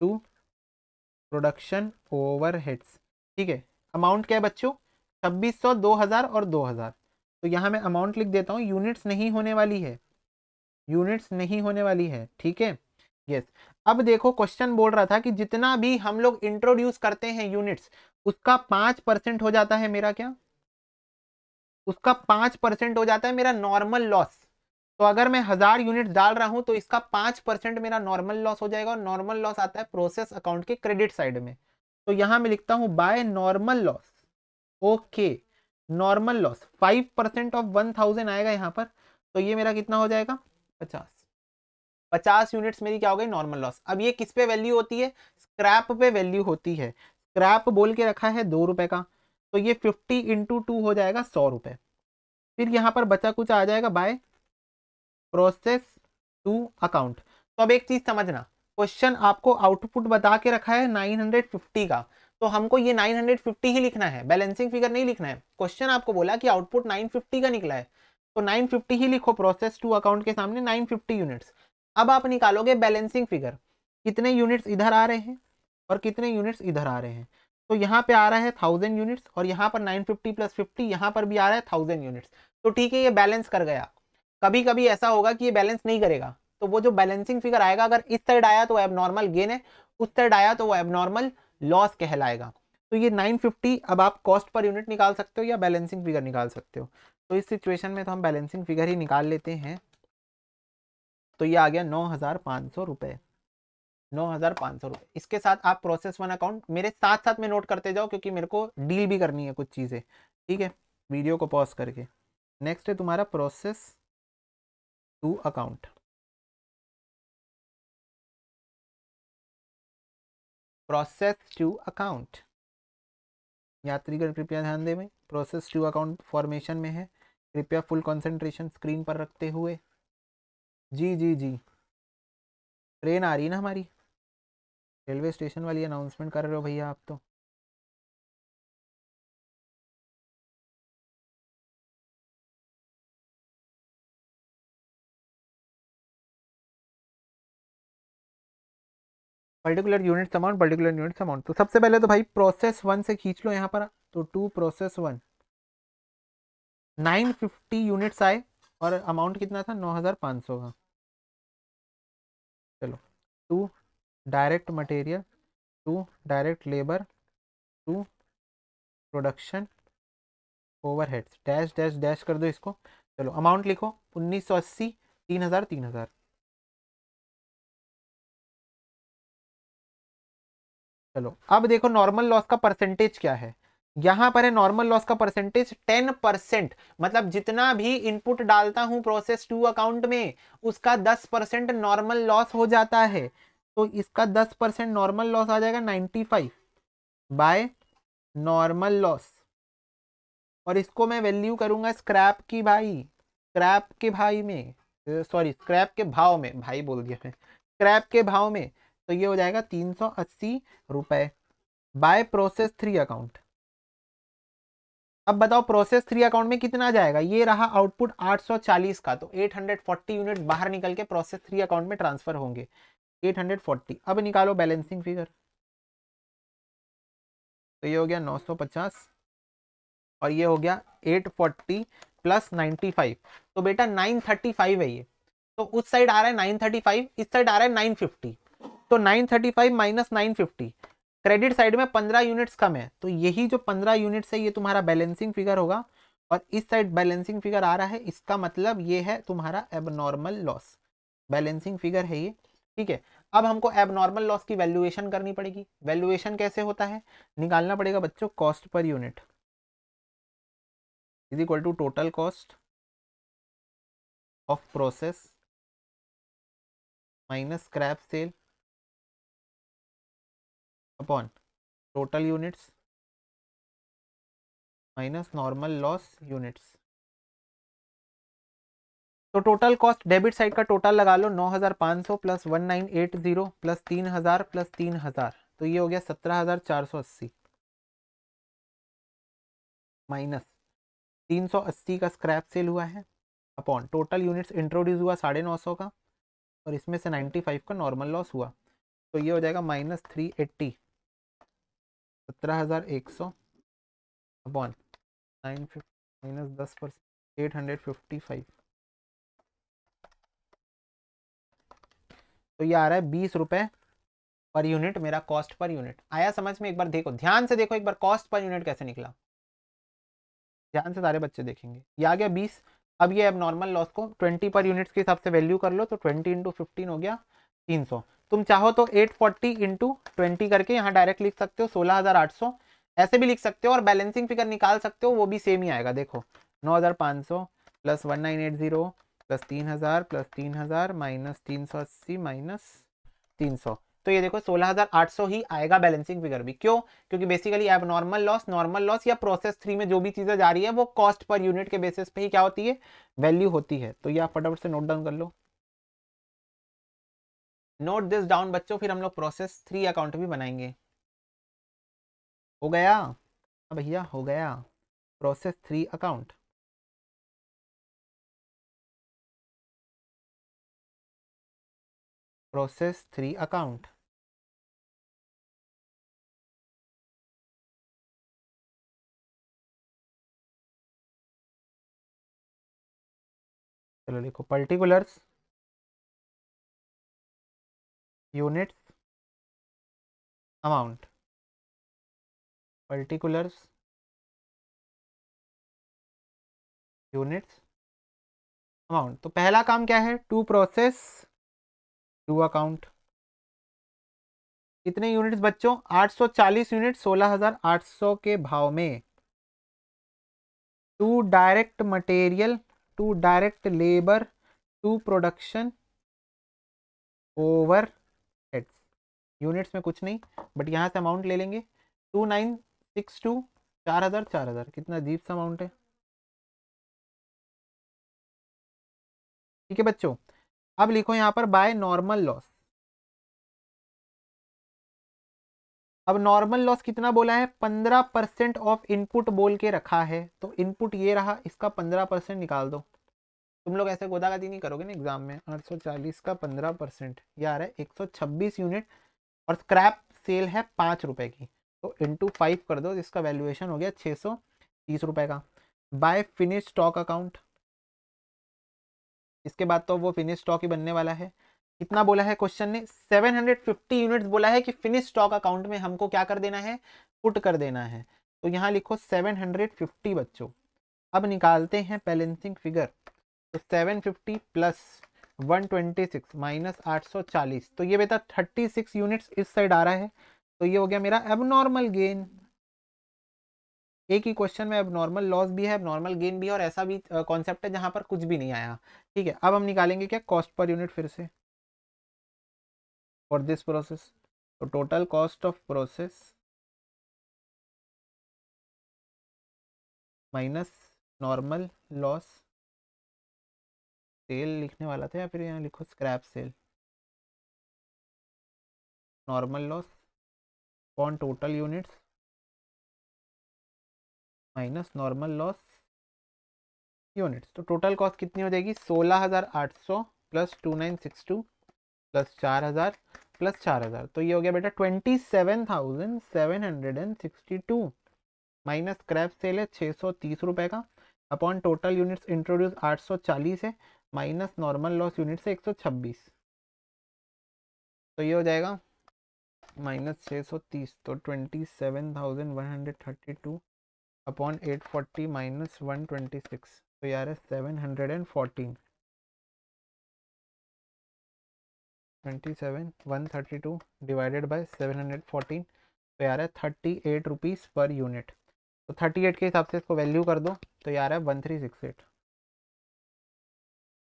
to production overheads ठीक है अमाउंट क्या है बच्चों 2600 2000 और 2000 तो यहाँ मैं अमाउंट लिख देता हूँ यूनिट्स नहीं होने वाली है यूनिट्स नहीं होने वाली है ठीक है यस अब देखो क्वेश्चन बोल रहा था कि जितना भी हम लोग इंट्रोड्यूस करते हैं यूनिट्स उसका पाँच परसेंट हो जाता है मेरा क्या उसका पाँच परसेंट हो जाता है मेरा नॉर्मल लॉस तो अगर मैं हजार यूनिट डाल रहा हूं तो इसका पांच परसेंट मेरा नॉर्मल लॉस हो जाएगा और नॉर्मल लॉस आता है प्रोसेस अकाउंट के क्रेडिट साइड में तो यहां मैं लिखता हूं by normal loss okay normal loss five percent of one thousand आएगा यहाँ पर तो ये मेरा कितना हो जाएगा पचास पचास यूनिट्स मेरी क्या हो गई नॉर्मल लॉस अब ये किस पे वैल्यू होती है स्क्रैप पे वैल्यू होती है स्क्रैप बोल के रखा है दो रुपए का तो ये फिफ्टी इंटू टू हो जाएगा सौ रुपये फिर यहाँ पर बचा कुछ आ जाएगा बाय प्रोसेस टू अकाउंट तो अब एक चीज समझना क्वेश्चन आपको आउटपुट बता के रखा है 950 का तो हमको ये 950 ही लिखना है बैलेंसिंग फिगर नहीं लिखना है क्वेश्चन आपको बोला कि आउटपुट 950 का निकला है तो 950 ही लिखो प्रोसेस टू अकाउंट के सामने 950 यूनिट्स अब आप निकालोगे बैलेंसिंग फिगर कितने यूनिट्स इधर आ रहे हैं और कितने यूनिट्स इधर आ रहे हैं तो यहाँ पे आ रहा है थाउजेंड यूनिट्स और यहाँ पर नाइन फिफ्टी प्लस फिफ्टी यहाँ पर भी आ रहा है थाउजेंड यूनिट्स तो ठीक है ये बैलेंस कर गया कभी कभी ऐसा होगा कि ये बैलेंस नहीं करेगा तो वो जो बैलेंसिंग फिगर आएगा अगर इस तो साइड आया तो वो एबनॉर्मल गेन है उस साइड आया तो वो एबनॉर्मल लॉस कहलाएगा तो ये 950 अब आप कॉस्ट पर यूनिट निकाल सकते हो या बैलेंसिंग फिगर निकाल सकते हो तो इस सिचुएशन में तो हम बैलेंसिंग फिगर ही निकाल लेते हैं तो ये आ गया नौ हज़ार पाँच सौ नौ हज़ार पाँच सौ इसके साथ आप प्रोसेस वन अकाउंट मेरे साथ साथ में नोट करते जाओ क्योंकि मेरे को डील भी करनी है कुछ चीज़ें ठीक है वीडियो को पॉज करके नेक्स्ट है तुम्हारा process two account process two account यात्रीगढ़ कृपया ध्यान दें प्रोसेस टू अकाउंट फॉर्मेशन में है कृपया फुल कंसंट्रेशन स्क्रीन पर रखते हुए जी जी जी ट्रेन आ रही है ना हमारी रेलवे स्टेशन वाली अनाउंसमेंट कर रहे हो भैया आप तो particular units amount particular units amount तो सबसे पहले तो भाई प्रोसेस वन से खींच लो यहाँ पर तो to process one nine fifty units आए और अमाउंट कितना था नौ हज़ार पाँच सौ का चलो to direct material to direct labour to production overheads dash dash dash कर दो इसको चलो अमाउंट लिखो उन्नीस सौ अस्सी तीन हज़ार तीन हज़ार चलो अब देखो नॉर्मल लॉस का परसेंटेज क्या है यहां पर है नॉर्मल लॉस का परसेंटेज टेन परसेंट मतलब जितना भी इनपुट डालता हूं प्रोसेस टू अकाउंट में उसका दस परसेंट नॉर्मल लॉस हो जाता है तो इसका दस परसेंट नॉर्मल लॉस आ जाएगा ninety five by normal loss और इसको मैं वैल्यू करूंगा स्क्रैप की भाई स्क्रैप के भाई में सॉरी स्क्रैप के भाव में भाई बोल दिया मैं स्क्रैप के भाव में तो ये हो जाएगा तीन सौ अस्सी रुपये बाय प्रोसेस थ्री अकाउंट अब बताओ प्रोसेस थ्री अकाउंट में कितना जाएगा ये रहा आउटपुट 840 का तो 840 यूनिट बाहर निकल के प्रोसेस थ्री अकाउंट में ट्रांसफर होंगे 840 अब निकालो बैलेंसिंग फिगर तो ये हो गया 950 और ये हो गया 840 प्लस 95 तो बेटा 935 है ये तो उस साइड आ रहा है 935 इस साइड आ रहा है 950 तो 935 माइनस फिफ्टी क्रेडिट साइड में 15 यूनिट्स कम है तो यही जो 15 यूनिट्स है ये तुम्हारा बैलेंसिंग फिगर होगा और इस साइड बैलेंसिंग फिगर आ रहा है इसका मतलब ये है तुम्हारा एबनॉर्मल लॉस बैलेंसिंग फिगर है ये ठीक है अब हमको एबनॉर्मल लॉस की वैल्यूएशन करनी पड़ेगी वैल्यूएशन कैसे होता है निकालना पड़ेगा बच्चों cost per unit is equal to total cost of process minus scrap sale upon total units minus normal loss units तो टोटल कॉस्ट डेबिट साइड का टोटल लगा लो 9500 प्लस 1980 प्लस 3000 प्लस 3000 तो ये हो गया 17480 माइनस 380 का स्क्रैप सेल हुआ है अपॉन टोटल यूनिट्स इंट्रोड्यूस हुआ साढ़े नौ का और इसमें से 95 का नॉर्मल लॉस हुआ तो ये हो जाएगा माइनस थ्री एट्टी सत्रह हज़ार एक सौ अपॉन नाइन माइनस दस percent eight hundred fifty five तो ये आ रहा है बीस रुपये पर यूनिट मेरा कॉस्ट पर यूनिट आया समझ में एक बार देखो ध्यान से देखो एक बार कॉस्ट पर यूनिट कैसे निकला ध्यान से सारे बच्चे देखेंगे ये आ गया बीस अब ये अब नॉर्मल लॉस को ट्वेंटी पर यूनिट के हिसाब से वैल्यू कर लो तो ट्वेंटी इंटू फिफ्टीन हो गया तीन सौ तुम चाहो तो 840 फोर्टी इंटू ट्वेंटी करके यहाँ डायरेक्ट लिख सकते हो 16800 ऐसे भी लिख सकते हो और बैलेंसिंग फिगर निकाल सकते हो वो भी सेम ही आएगा देखो 9500 plus 1980 plus 3000 plus 3000 minus 380 minus 300 तो ये देखो 16800 ही आएगा बैलेंसिंग फिगर भी क्यों क्योंकि basically abnormal loss normal loss या प्रोसेस थ्री में जो भी चीज़ें जा रही है वो कॉस्ट पर यूनिट के बेसिस पे ही क्या होती है वैल्यू होती है तो ये आप फटाफट से नोट डाउन कर लो नोट दिस डाउन बच्चों फिर हम लोग प्रोसेस थ्री अकाउंट भी बनाएंगे हो गया हाँ भैया हो गया process three account process three account चलो लिखो particulars units amount particulars units amount तो पहला काम क्या है टू प्रोसेस टू अकाउंट कितने यूनिट्स बच्चों 840 यूनिट 16,800 के भाव में to direct material to direct labour to production over units में कुछ नहीं बट यहाँ से अमाउंट ले लेंगे टू नाइन सिक्स टू चार हज़ार चार हज़ार कितना अजीब सा अमाउंट है ठीक है बच्चों अब लिखो यहाँ पर बाय नॉर्मल लॉस अब नॉर्मल लॉस कितना बोला है पंद्रह परसेंट ऑफ इनपुट बोल के रखा है तो इनपुट ये रहा इसका पंद्रह परसेंट निकाल दो तुम लोग ऐसे गोदागदी नहीं करोगे ना एग्जाम में आठ सौ चालीस का पंद्रह परसेंट यार है एक सौ छब्बीस यूनिट और स्क्रैप सेल है पाँच रुपये की तो इंटू फाइव कर दो जिसका वैल्यूएशन हो गया छः सौ तीस रुपये का बाय फिनिश स्टॉक अकाउंट इसके बाद तो वो फिनिश स्टॉक ही बनने वाला है कितना बोला है क्वेश्चन ने 750 यूनिट्स बोला है कि फिनिश स्टॉक अकाउंट में हमको क्या कर देना है पुट कर देना है तो यहाँ लिखो 750 बच्चों अब निकालते हैं बैलेंसिंग फिगर तो 750 प्लस 126 माइनस 840 तो ये बेटा 36 यूनिट्स इस साइड आ रहा है तो ये हो गया मेरा एबनॉर्मल गेन एक ही क्वेश्चन में एबनॉर्मल लॉस भी है एबनॉर्मल गेन भी है और ऐसा भी कॉन्सेप्ट है जहां पर कुछ भी नहीं आया ठीक है अब हम निकालेंगे क्या कॉस्ट पर यूनिट फिर से फॉर दिस प्रोसेस तो total cost of process minus normal loss sale लिखने वाला था या फिर यहाँ लिखो scrap sale normal loss on total units minus normal loss units तो टोटल कॉस्ट कितनी हो जाएगी सोलह हज़ार आठ सौ plus two nine six two plus चार हज़ार प्लस चार हज़ार तो ये हो गया बेटा twenty seven thousand seven hundred and sixty two minus scrap sale है छः सौ तीस रुपये का अपॉन टोटल यूनिट्स इंट्रोड्यूस आठ सौ चालीस है माइनस नॉर्मल लॉस यूनिट से 126 तो ये हो जाएगा माइनस छः सौ तीस तो twenty seven thousand one hundred thirty two upon eight forty minus one twenty six तो यार है seven hundred and fourteen twenty seven one thirty two divided by seven hundred fourteen तो यार है thirty eight rupees per unit तो thirty eight के हिसाब से इसको वैल्यू कर दो तो यार है one three six eight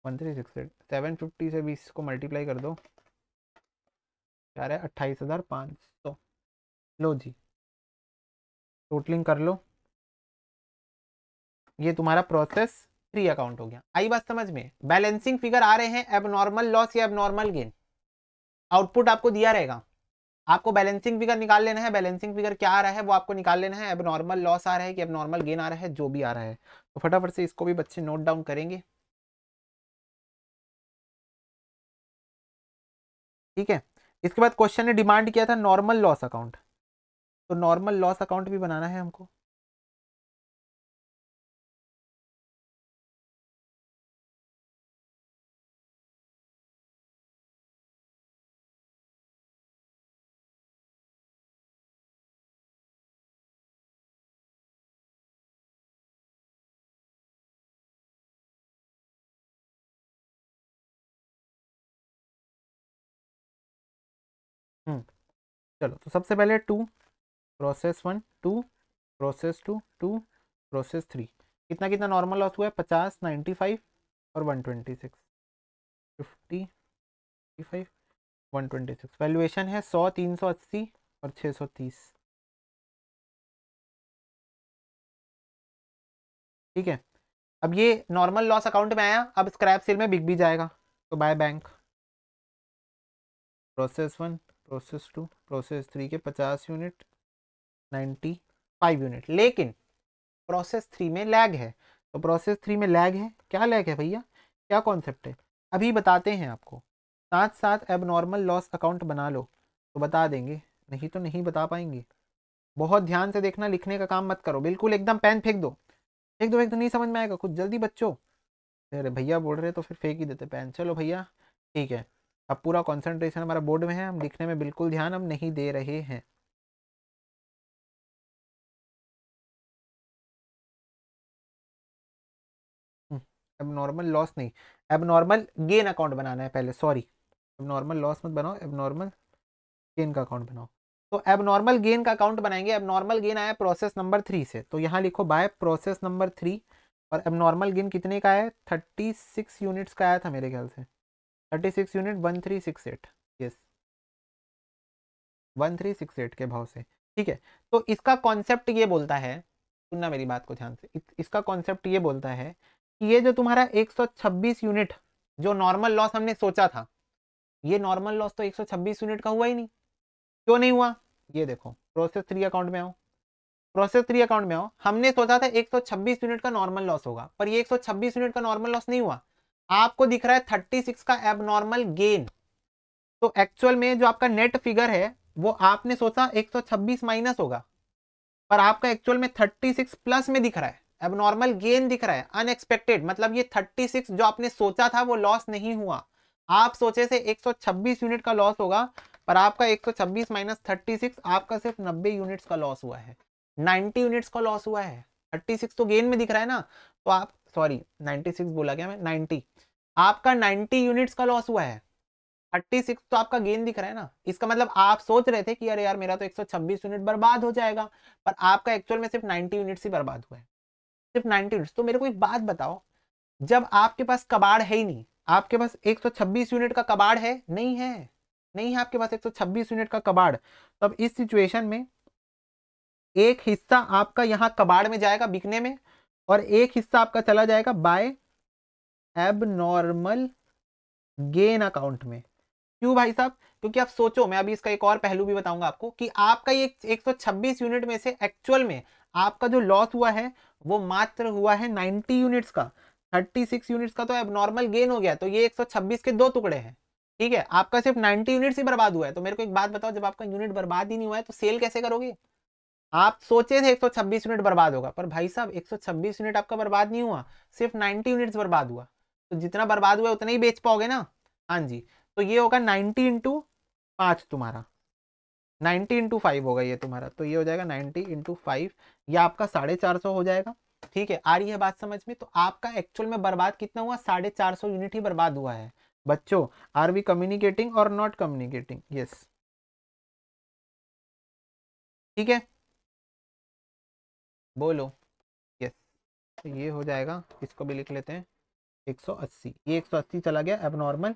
one three six eight seven fifty से बीस को मल्टीप्लाई कर दो क्या है अट्ठाईस हज़ार पाँच सौ लो जी टोटलिंग कर लो ये तुम्हारा प्रोसेस थ्री अकाउंट हो गया आई बात समझ में बैलेंसिंग फिगर आ रहे हैं एबनॉर्मल लॉस या एबनॉर्मल गेन आउटपुट आपको दिया रहेगा आपको बैलेंसिंग फिगर निकाल लेना है बैलेंसिंग फिगर क्या आ रहा है वो आपको निकाल लेना है एबनॉर्मल लॉस आ रहा है कि एबनॉर्मल गेन आ रहा है जो भी आ रहा है तो फटाफट से इसको भी बच्चे नोट डाउन करेंगे ठीक है इसके बाद क्वेश्चन ने डिमांड किया था नॉर्मल लॉस अकाउंट तो नॉर्मल लॉस अकाउंट भी बनाना है हमको हम्म, चलो तो सबसे पहले to process one to process two to process three कितना कितना नॉर्मल लॉस हुआ है पचास नाइन्टी फाइव और one twenty six fifty five one twenty six valuation है सौ तीन सौ अस्सी और छः सौ तीस ठीक है अब ये नॉर्मल लॉस अकाउंट में आया अब स्क्रैप सेल में बिक भी जाएगा तो by bank process one process two process three के पचास यूनिट नाइन्टी फाइव यूनिट लेकिन प्रोसेस थ्री में लैग है तो प्रोसेस थ्री में लैग है क्या लैग है भैया क्या कॉन्सेप्ट है अभी बताते हैं आपको साथ साथ एब नॉर्मल लॉस अकाउंट बना लो तो बता देंगे नहीं तो नहीं बता पाएंगे बहुत ध्यान से देखना लिखने का काम मत करो बिल्कुल एकदम पेन फेंक दो फेंक दो फेंक दो नहीं समझ में आएगा कुछ जल्दी बच्चों अरे भैया बोल रहे तो फिर फेंक ही देते पेन चलो भैया ठीक है अब पूरा कंसंट्रेशन हमारा बोर्ड में है हम लिखने में बिल्कुल ध्यान हम नहीं दे रहे हैं अब नॉर्मल लॉस नहीं अब नॉर्मल गेन अकाउंट बनाना है पहले सॉरी अब नॉर्मल लॉस मत बनाओ अब नॉर्मल गेन का अकाउंट बनाओ तो अब नॉर्मल गेन का अकाउंट बनाएंगे अब नॉर्मल गेन आया प्रोसेस नंबर थ्री से तो यहाँ लिखो बाय प्रोसेस नंबर थ्री और अब नॉर्मल गेन कितने का है थर्टी सिक्स यूनिट्स का आया था मेरे ख्याल से thirty six unit one three six eight yes one three six eight के भाव से ठीक है तो इसका कॉन्सेप्ट ये बोलता है सुनना मेरी बात को ध्यान से इसका कॉन्सेप्ट ये बोलता है कि ये जो तुम्हारा एक सौ छब्बीस यूनिट जो नॉर्मल लॉस हमने सोचा था ये नॉर्मल लॉस तो एक सौ छब्बीस यूनिट का हुआ ही नहीं क्यों नहीं हुआ ये देखो प्रोसेस थ्री अकाउंट में आओ प्रोसेस थ्री अकाउंट में आओ हमने सोचा था एक सौ छब्बीस यूनिट का नॉर्मल लॉस होगा पर ये छब्बीस यूनिट का नॉर्मल लॉस नहीं हुआ आपको दिख रहा है थर्टी सिक्स का एबनॉर्मल गेन तो एक्चुअल में जो आपका नेट फिगर है वो आपने सोचा एक सौ छब्बीस माइनस होगा पर आपका एक्चुअल में थर्टी सिक्स प्लस में दिख रहा है एबनॉर्मल गेन दिख रहा है अनएक्सपेक्टेड मतलब ये थर्टी सिक्स जो आपने सोचा था वो लॉस नहीं हुआ आप सोचे से एक सौ छब्बीस यूनिट का लॉस होगा पर आपका एक सौ छब्बीस माइनस थर्टी सिक्स आपका सिर्फ नब्बे यूनिट्स का लॉस हुआ है नाइन्टी यूनिट्स का लॉस हुआ है थर्टी सिक्स तो गेन में दिख रहा है ना तो आप सॉरी 96 बोला गया मैं 90 आपका 90 यूनिट्स का लॉस हुआ है 36 तो आपका गेन दिख रहा है ना इसका मतलब आप सोच रहे थे कि अरे यार मेरा तो 126 यूनिट बर्बाद हो जाएगा पर आपका एक्चुअल में सिर्फ 90 यूनिट्स ही बर्बाद हुआ है सिर्फ 90 यूनिट्स तो मेरे को एक बात बताओ जब आपके पास कबाड़ है ही नहीं आपके पास 126 यूनिट का कबाड़ है नहीं है नहीं है आपके पास 126 यूनिट का कबाड़ तो अब इस सिचुएशन में एक हिस्सा आपका यहाँ कबाड़ में जाएगा बिकने में और एक हिस्सा आपका चला जाएगा बाय एबनॉर्मल गेन अकाउंट में क्यों भाई साहब क्योंकि आप सोचो मैं अभी इसका एक और पहलू भी बताऊंगा आपको कि आपका ये 126 यूनिट में से एक्चुअल में आपका जो लॉस हुआ है वो मात्र हुआ है 90 यूनिट्स का 36 यूनिट्स का तो एबनॉर्मल गेन हो गया तो ये 126 के दो टुकड़े हैं ठीक है आपका सिर्फ 90 यूनिट्स ही बर्बाद हुआ है तो मेरे को एक बात बताओ जब आपका यूनिट बर्बाद ही नहीं हुआ है तो सेल कैसे करोगे आप सोचे थे 126 यूनिट बर्बाद होगा पर भाई साहब 126 यूनिट आपका बर्बाद नहीं हुआ सिर्फ 90 यूनिट्स बर्बाद हुआ तो जितना बर्बाद हुआ उतना ही बेच पाओगे ना हाँ जी तो ये होगा 90 इंटू पाँच तुम्हारा 90 इंटू फाइव होगा ये तुम्हारा तो ये हो जाएगा 90 इंटू फाइव ये आपका साढ़े चार सौ हो जाएगा ठीक है आ रही है बात समझ में तो आपका एक्चुअल में बर्बाद कितना हुआ साढ़े चार सौ यूनिट ही बर्बाद हुआ है बच्चों आर वी कम्युनिकेटिंग और नॉट कम्युनिकेटिंग यस ठीक है बोलो यस तो ये हो जाएगा इसको भी लिख लेते हैं 180 ये 180 चला गया एबनॉर्मल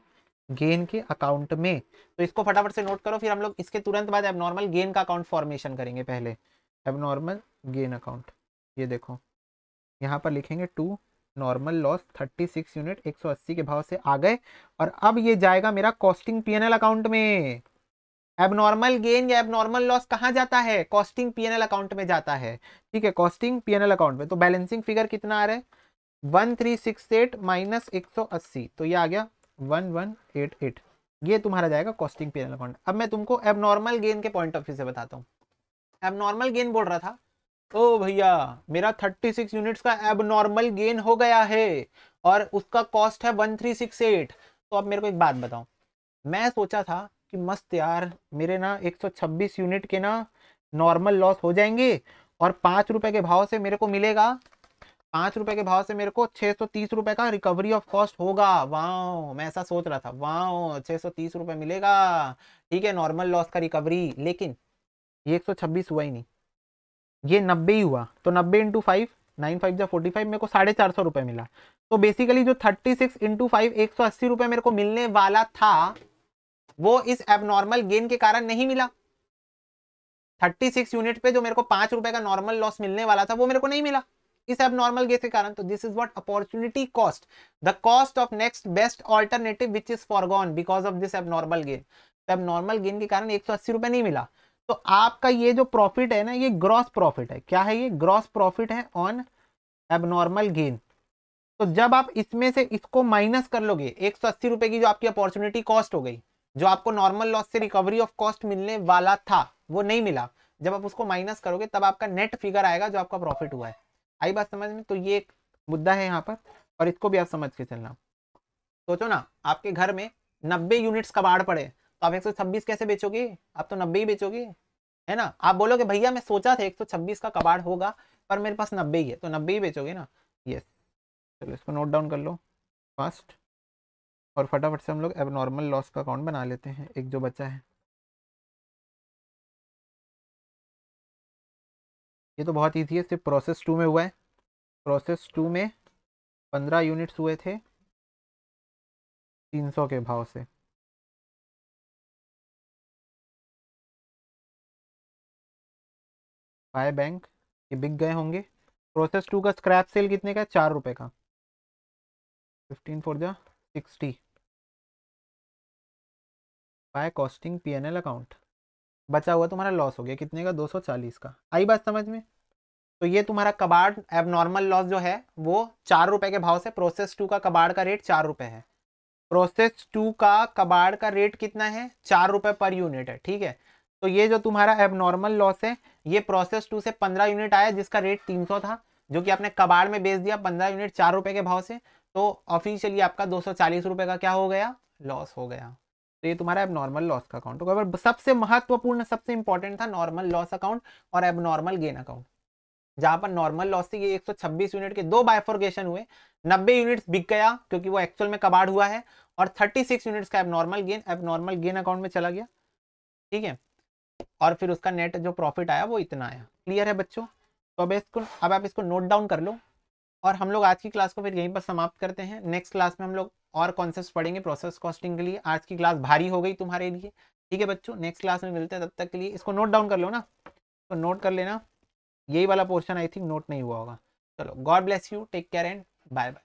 गेन के अकाउंट में तो इसको फटाफट से नोट करो फिर हम लोग इसके तुरंत बाद एबनॉर्मल गेन का अकाउंट फॉर्मेशन करेंगे पहले एबनॉर्मल गेन अकाउंट ये देखो यहाँ पर लिखेंगे टू नॉर्मल लॉस 36 यूनिट 180 के भाव से आ गए और अब ये जाएगा मेरा कॉस्टिंग पीएनएल अकाउंट में एबनॉर्मल गेन या एबनॉर्मल लॉस कहाँ जाता है कॉस्टिंग पीएनएल अकाउंट में जाता है ठीक है कॉस्टिंग पीएनएल अकाउंट में तो बैलेंसिंग फिगर कितना आ रहा है one three six eight minus एक सौ अस्सी तो ये आ गया वन वन एट एट ये तुम्हारा जाएगा कॉस्टिंग पीएनएल अकाउंट अब मैं तुमको एबनॉर्मल गेन के पॉइंट ऑफ व्यू से बताता हूँ एबनॉर्मल गेन बोल रहा था ओ भैया मेरा थर्टी सिक्स यूनिट्स का एबनॉर्मल गेन हो गया है और उसका कॉस्ट है 1368 तो अब मेरे को एक बात बताओ मैं सोचा था कि मस्त यार मेरे ना 126 यूनिट के ना नॉर्मल लॉस हो जाएंगे और पाँच रुपये के भाव से मेरे को मिलेगा पाँच रुपये के भाव से मेरे को छः सौ तीस रुपये का रिकवरी ऑफ कॉस्ट होगा वाओ मैं ऐसा सोच रहा था वाओ छः सौ तीस रुपये मिलेगा ठीक है नॉर्मल लॉस का रिकवरी लेकिन ये एक सौ छब्बीस हुआ ही नहीं ये नब्बे ही हुआ तो नब्बे इंटू फाइव नाइन फाइव या फोर्टी फाइव मेरे को साढ़े चार सौ रुपये मिला तो बेसिकली जो थर्टी सिक्स इंटू फाइव एक सौ अस्सी रुपये मेरे को मिलने वाला था वो इस एबनॉर्मल गेन के कारण नहीं मिला 36 यूनिट पे जो मेरे को पांच रुपए का नॉर्मल लॉस मिलने वाला था वो मेरे को नहीं मिला इस एबनॉर्मल गेन के कारण तो this is what opportunity cost the cost of next best alternative which is forgone because of this abnormal gain तो एबनॉर्मल गेन के कारण एक सौ नहीं मिला तो आपका ये जो प्रॉफिट है ना ये ग्रॉस प्रॉफिट है क्या है ये ग्रॉस प्रॉफिट है ऑन एबनॉर्मल गेन तो जब आप इसमें से इसको माइनस कर लोगे एक सौ अस्सी रुपए की जो आपकी अपॉर्चुनिटी कॉस्ट हो गई जो आपको नॉर्मल लॉस से रिकवरी ऑफ कॉस्ट मिलने वाला था वो नहीं मिला जब आप उसको माइनस करोगे तब आपका नेट फिगर आएगा जो आपका प्रॉफिट हुआ है आई बात समझ में तो ये एक मुद्दा है यहाँ पर और इसको भी आप समझ के चलना सोचो ना आपके घर में नब्बे यूनिट्स का बाढ़ पड़े तो आप एक कैसे बेचोगे आप तो नब्बे ही बेचोगे है ना आप बोलोगे भैया मैं सोचा था एक सौ छब्बीस का कबाड़ होगा पर मेरे पास नब्बे ही है तो नब्बे ही बेचोगे ना यस चलो इसको नोट डाउन कर लो फर्स्ट और फटाफट से हम लोग एबनॉर्मल लॉस का अकाउंट बना लेते हैं एक जो बचा है ये तो बहुत ईजी है सिर्फ प्रोसेस टू में हुआ है प्रोसेस टू में पंद्रह यूनिट्स हुए थे तीन सौ के भाव से बाय बैंक ये बिक गए होंगे प्रोसेस टू का स्क्रैप सेल कितने का है चार रुपये का फिफ्टीन फोर जा sixty by costing P N L account बचा हुआ तुम्हारा लॉस हो गया कितने का दो सौ चालीस का आई बात समझ में तो ये तुम्हारा कबाड़ एबनॉर्मल लॉस जो है वो चार रुपए के भाव से प्रोसेस टू का कबाड़ का रेट चार रुपए है प्रोसेस टू का कबाड़ का रेट कितना है चार रुपए पर यूनिट है ठीक है तो ये जो तुम्हारा एबनॉर्मल लॉस है ये प्रोसेस टू से पंद्रह यूनिट आया जिसका रेट तीन सौ था जो कि आपने कबाड़ में बेच दिया पंद्रह यूनिट चार रुपए के भाव से तो ऑफिशियली आपका दो सौ का क्या हो गया लॉस हो गया तो ये तुम्हारा एबनॉर्मल लॉस का अकाउंट होगा सबसे महत्वपूर्ण सबसे इंपॉर्टेंट था नॉर्मल लॉस अकाउंट और एबनॉर्मल गेन अकाउंट जहां पर नॉर्मल लॉस थी ये 126 यूनिट के दो बायफोर्गेशन हुए 90 यूनिट्स बिक गया क्योंकि वो एक्चुअल में कबाड़ हुआ है और 36 यूनिट्स का abnormal gain abnormal gain account में चला गया ठीक है और फिर उसका नेट जो प्रॉफिट आया वो इतना आया क्लियर है बच्चों तो अब इसको अब आप इसको नोट डाउन कर लो और हम लोग आज की क्लास को फिर यहीं पर समाप्त करते हैं नेक्स्ट क्लास में हम लोग और कॉन्सेप्ट पढ़ेंगे प्रोसेस कॉस्टिंग के लिए आज की क्लास भारी हो गई तुम्हारे लिए ठीक है बच्चों नेक्स्ट क्लास में मिलते हैं तब तक के लिए इसको नोट डाउन कर लो ना तो नोट कर लेना यही वाला पोर्शन आई थिंक नोट नहीं हुआ होगा चलो God bless you take care and bye bye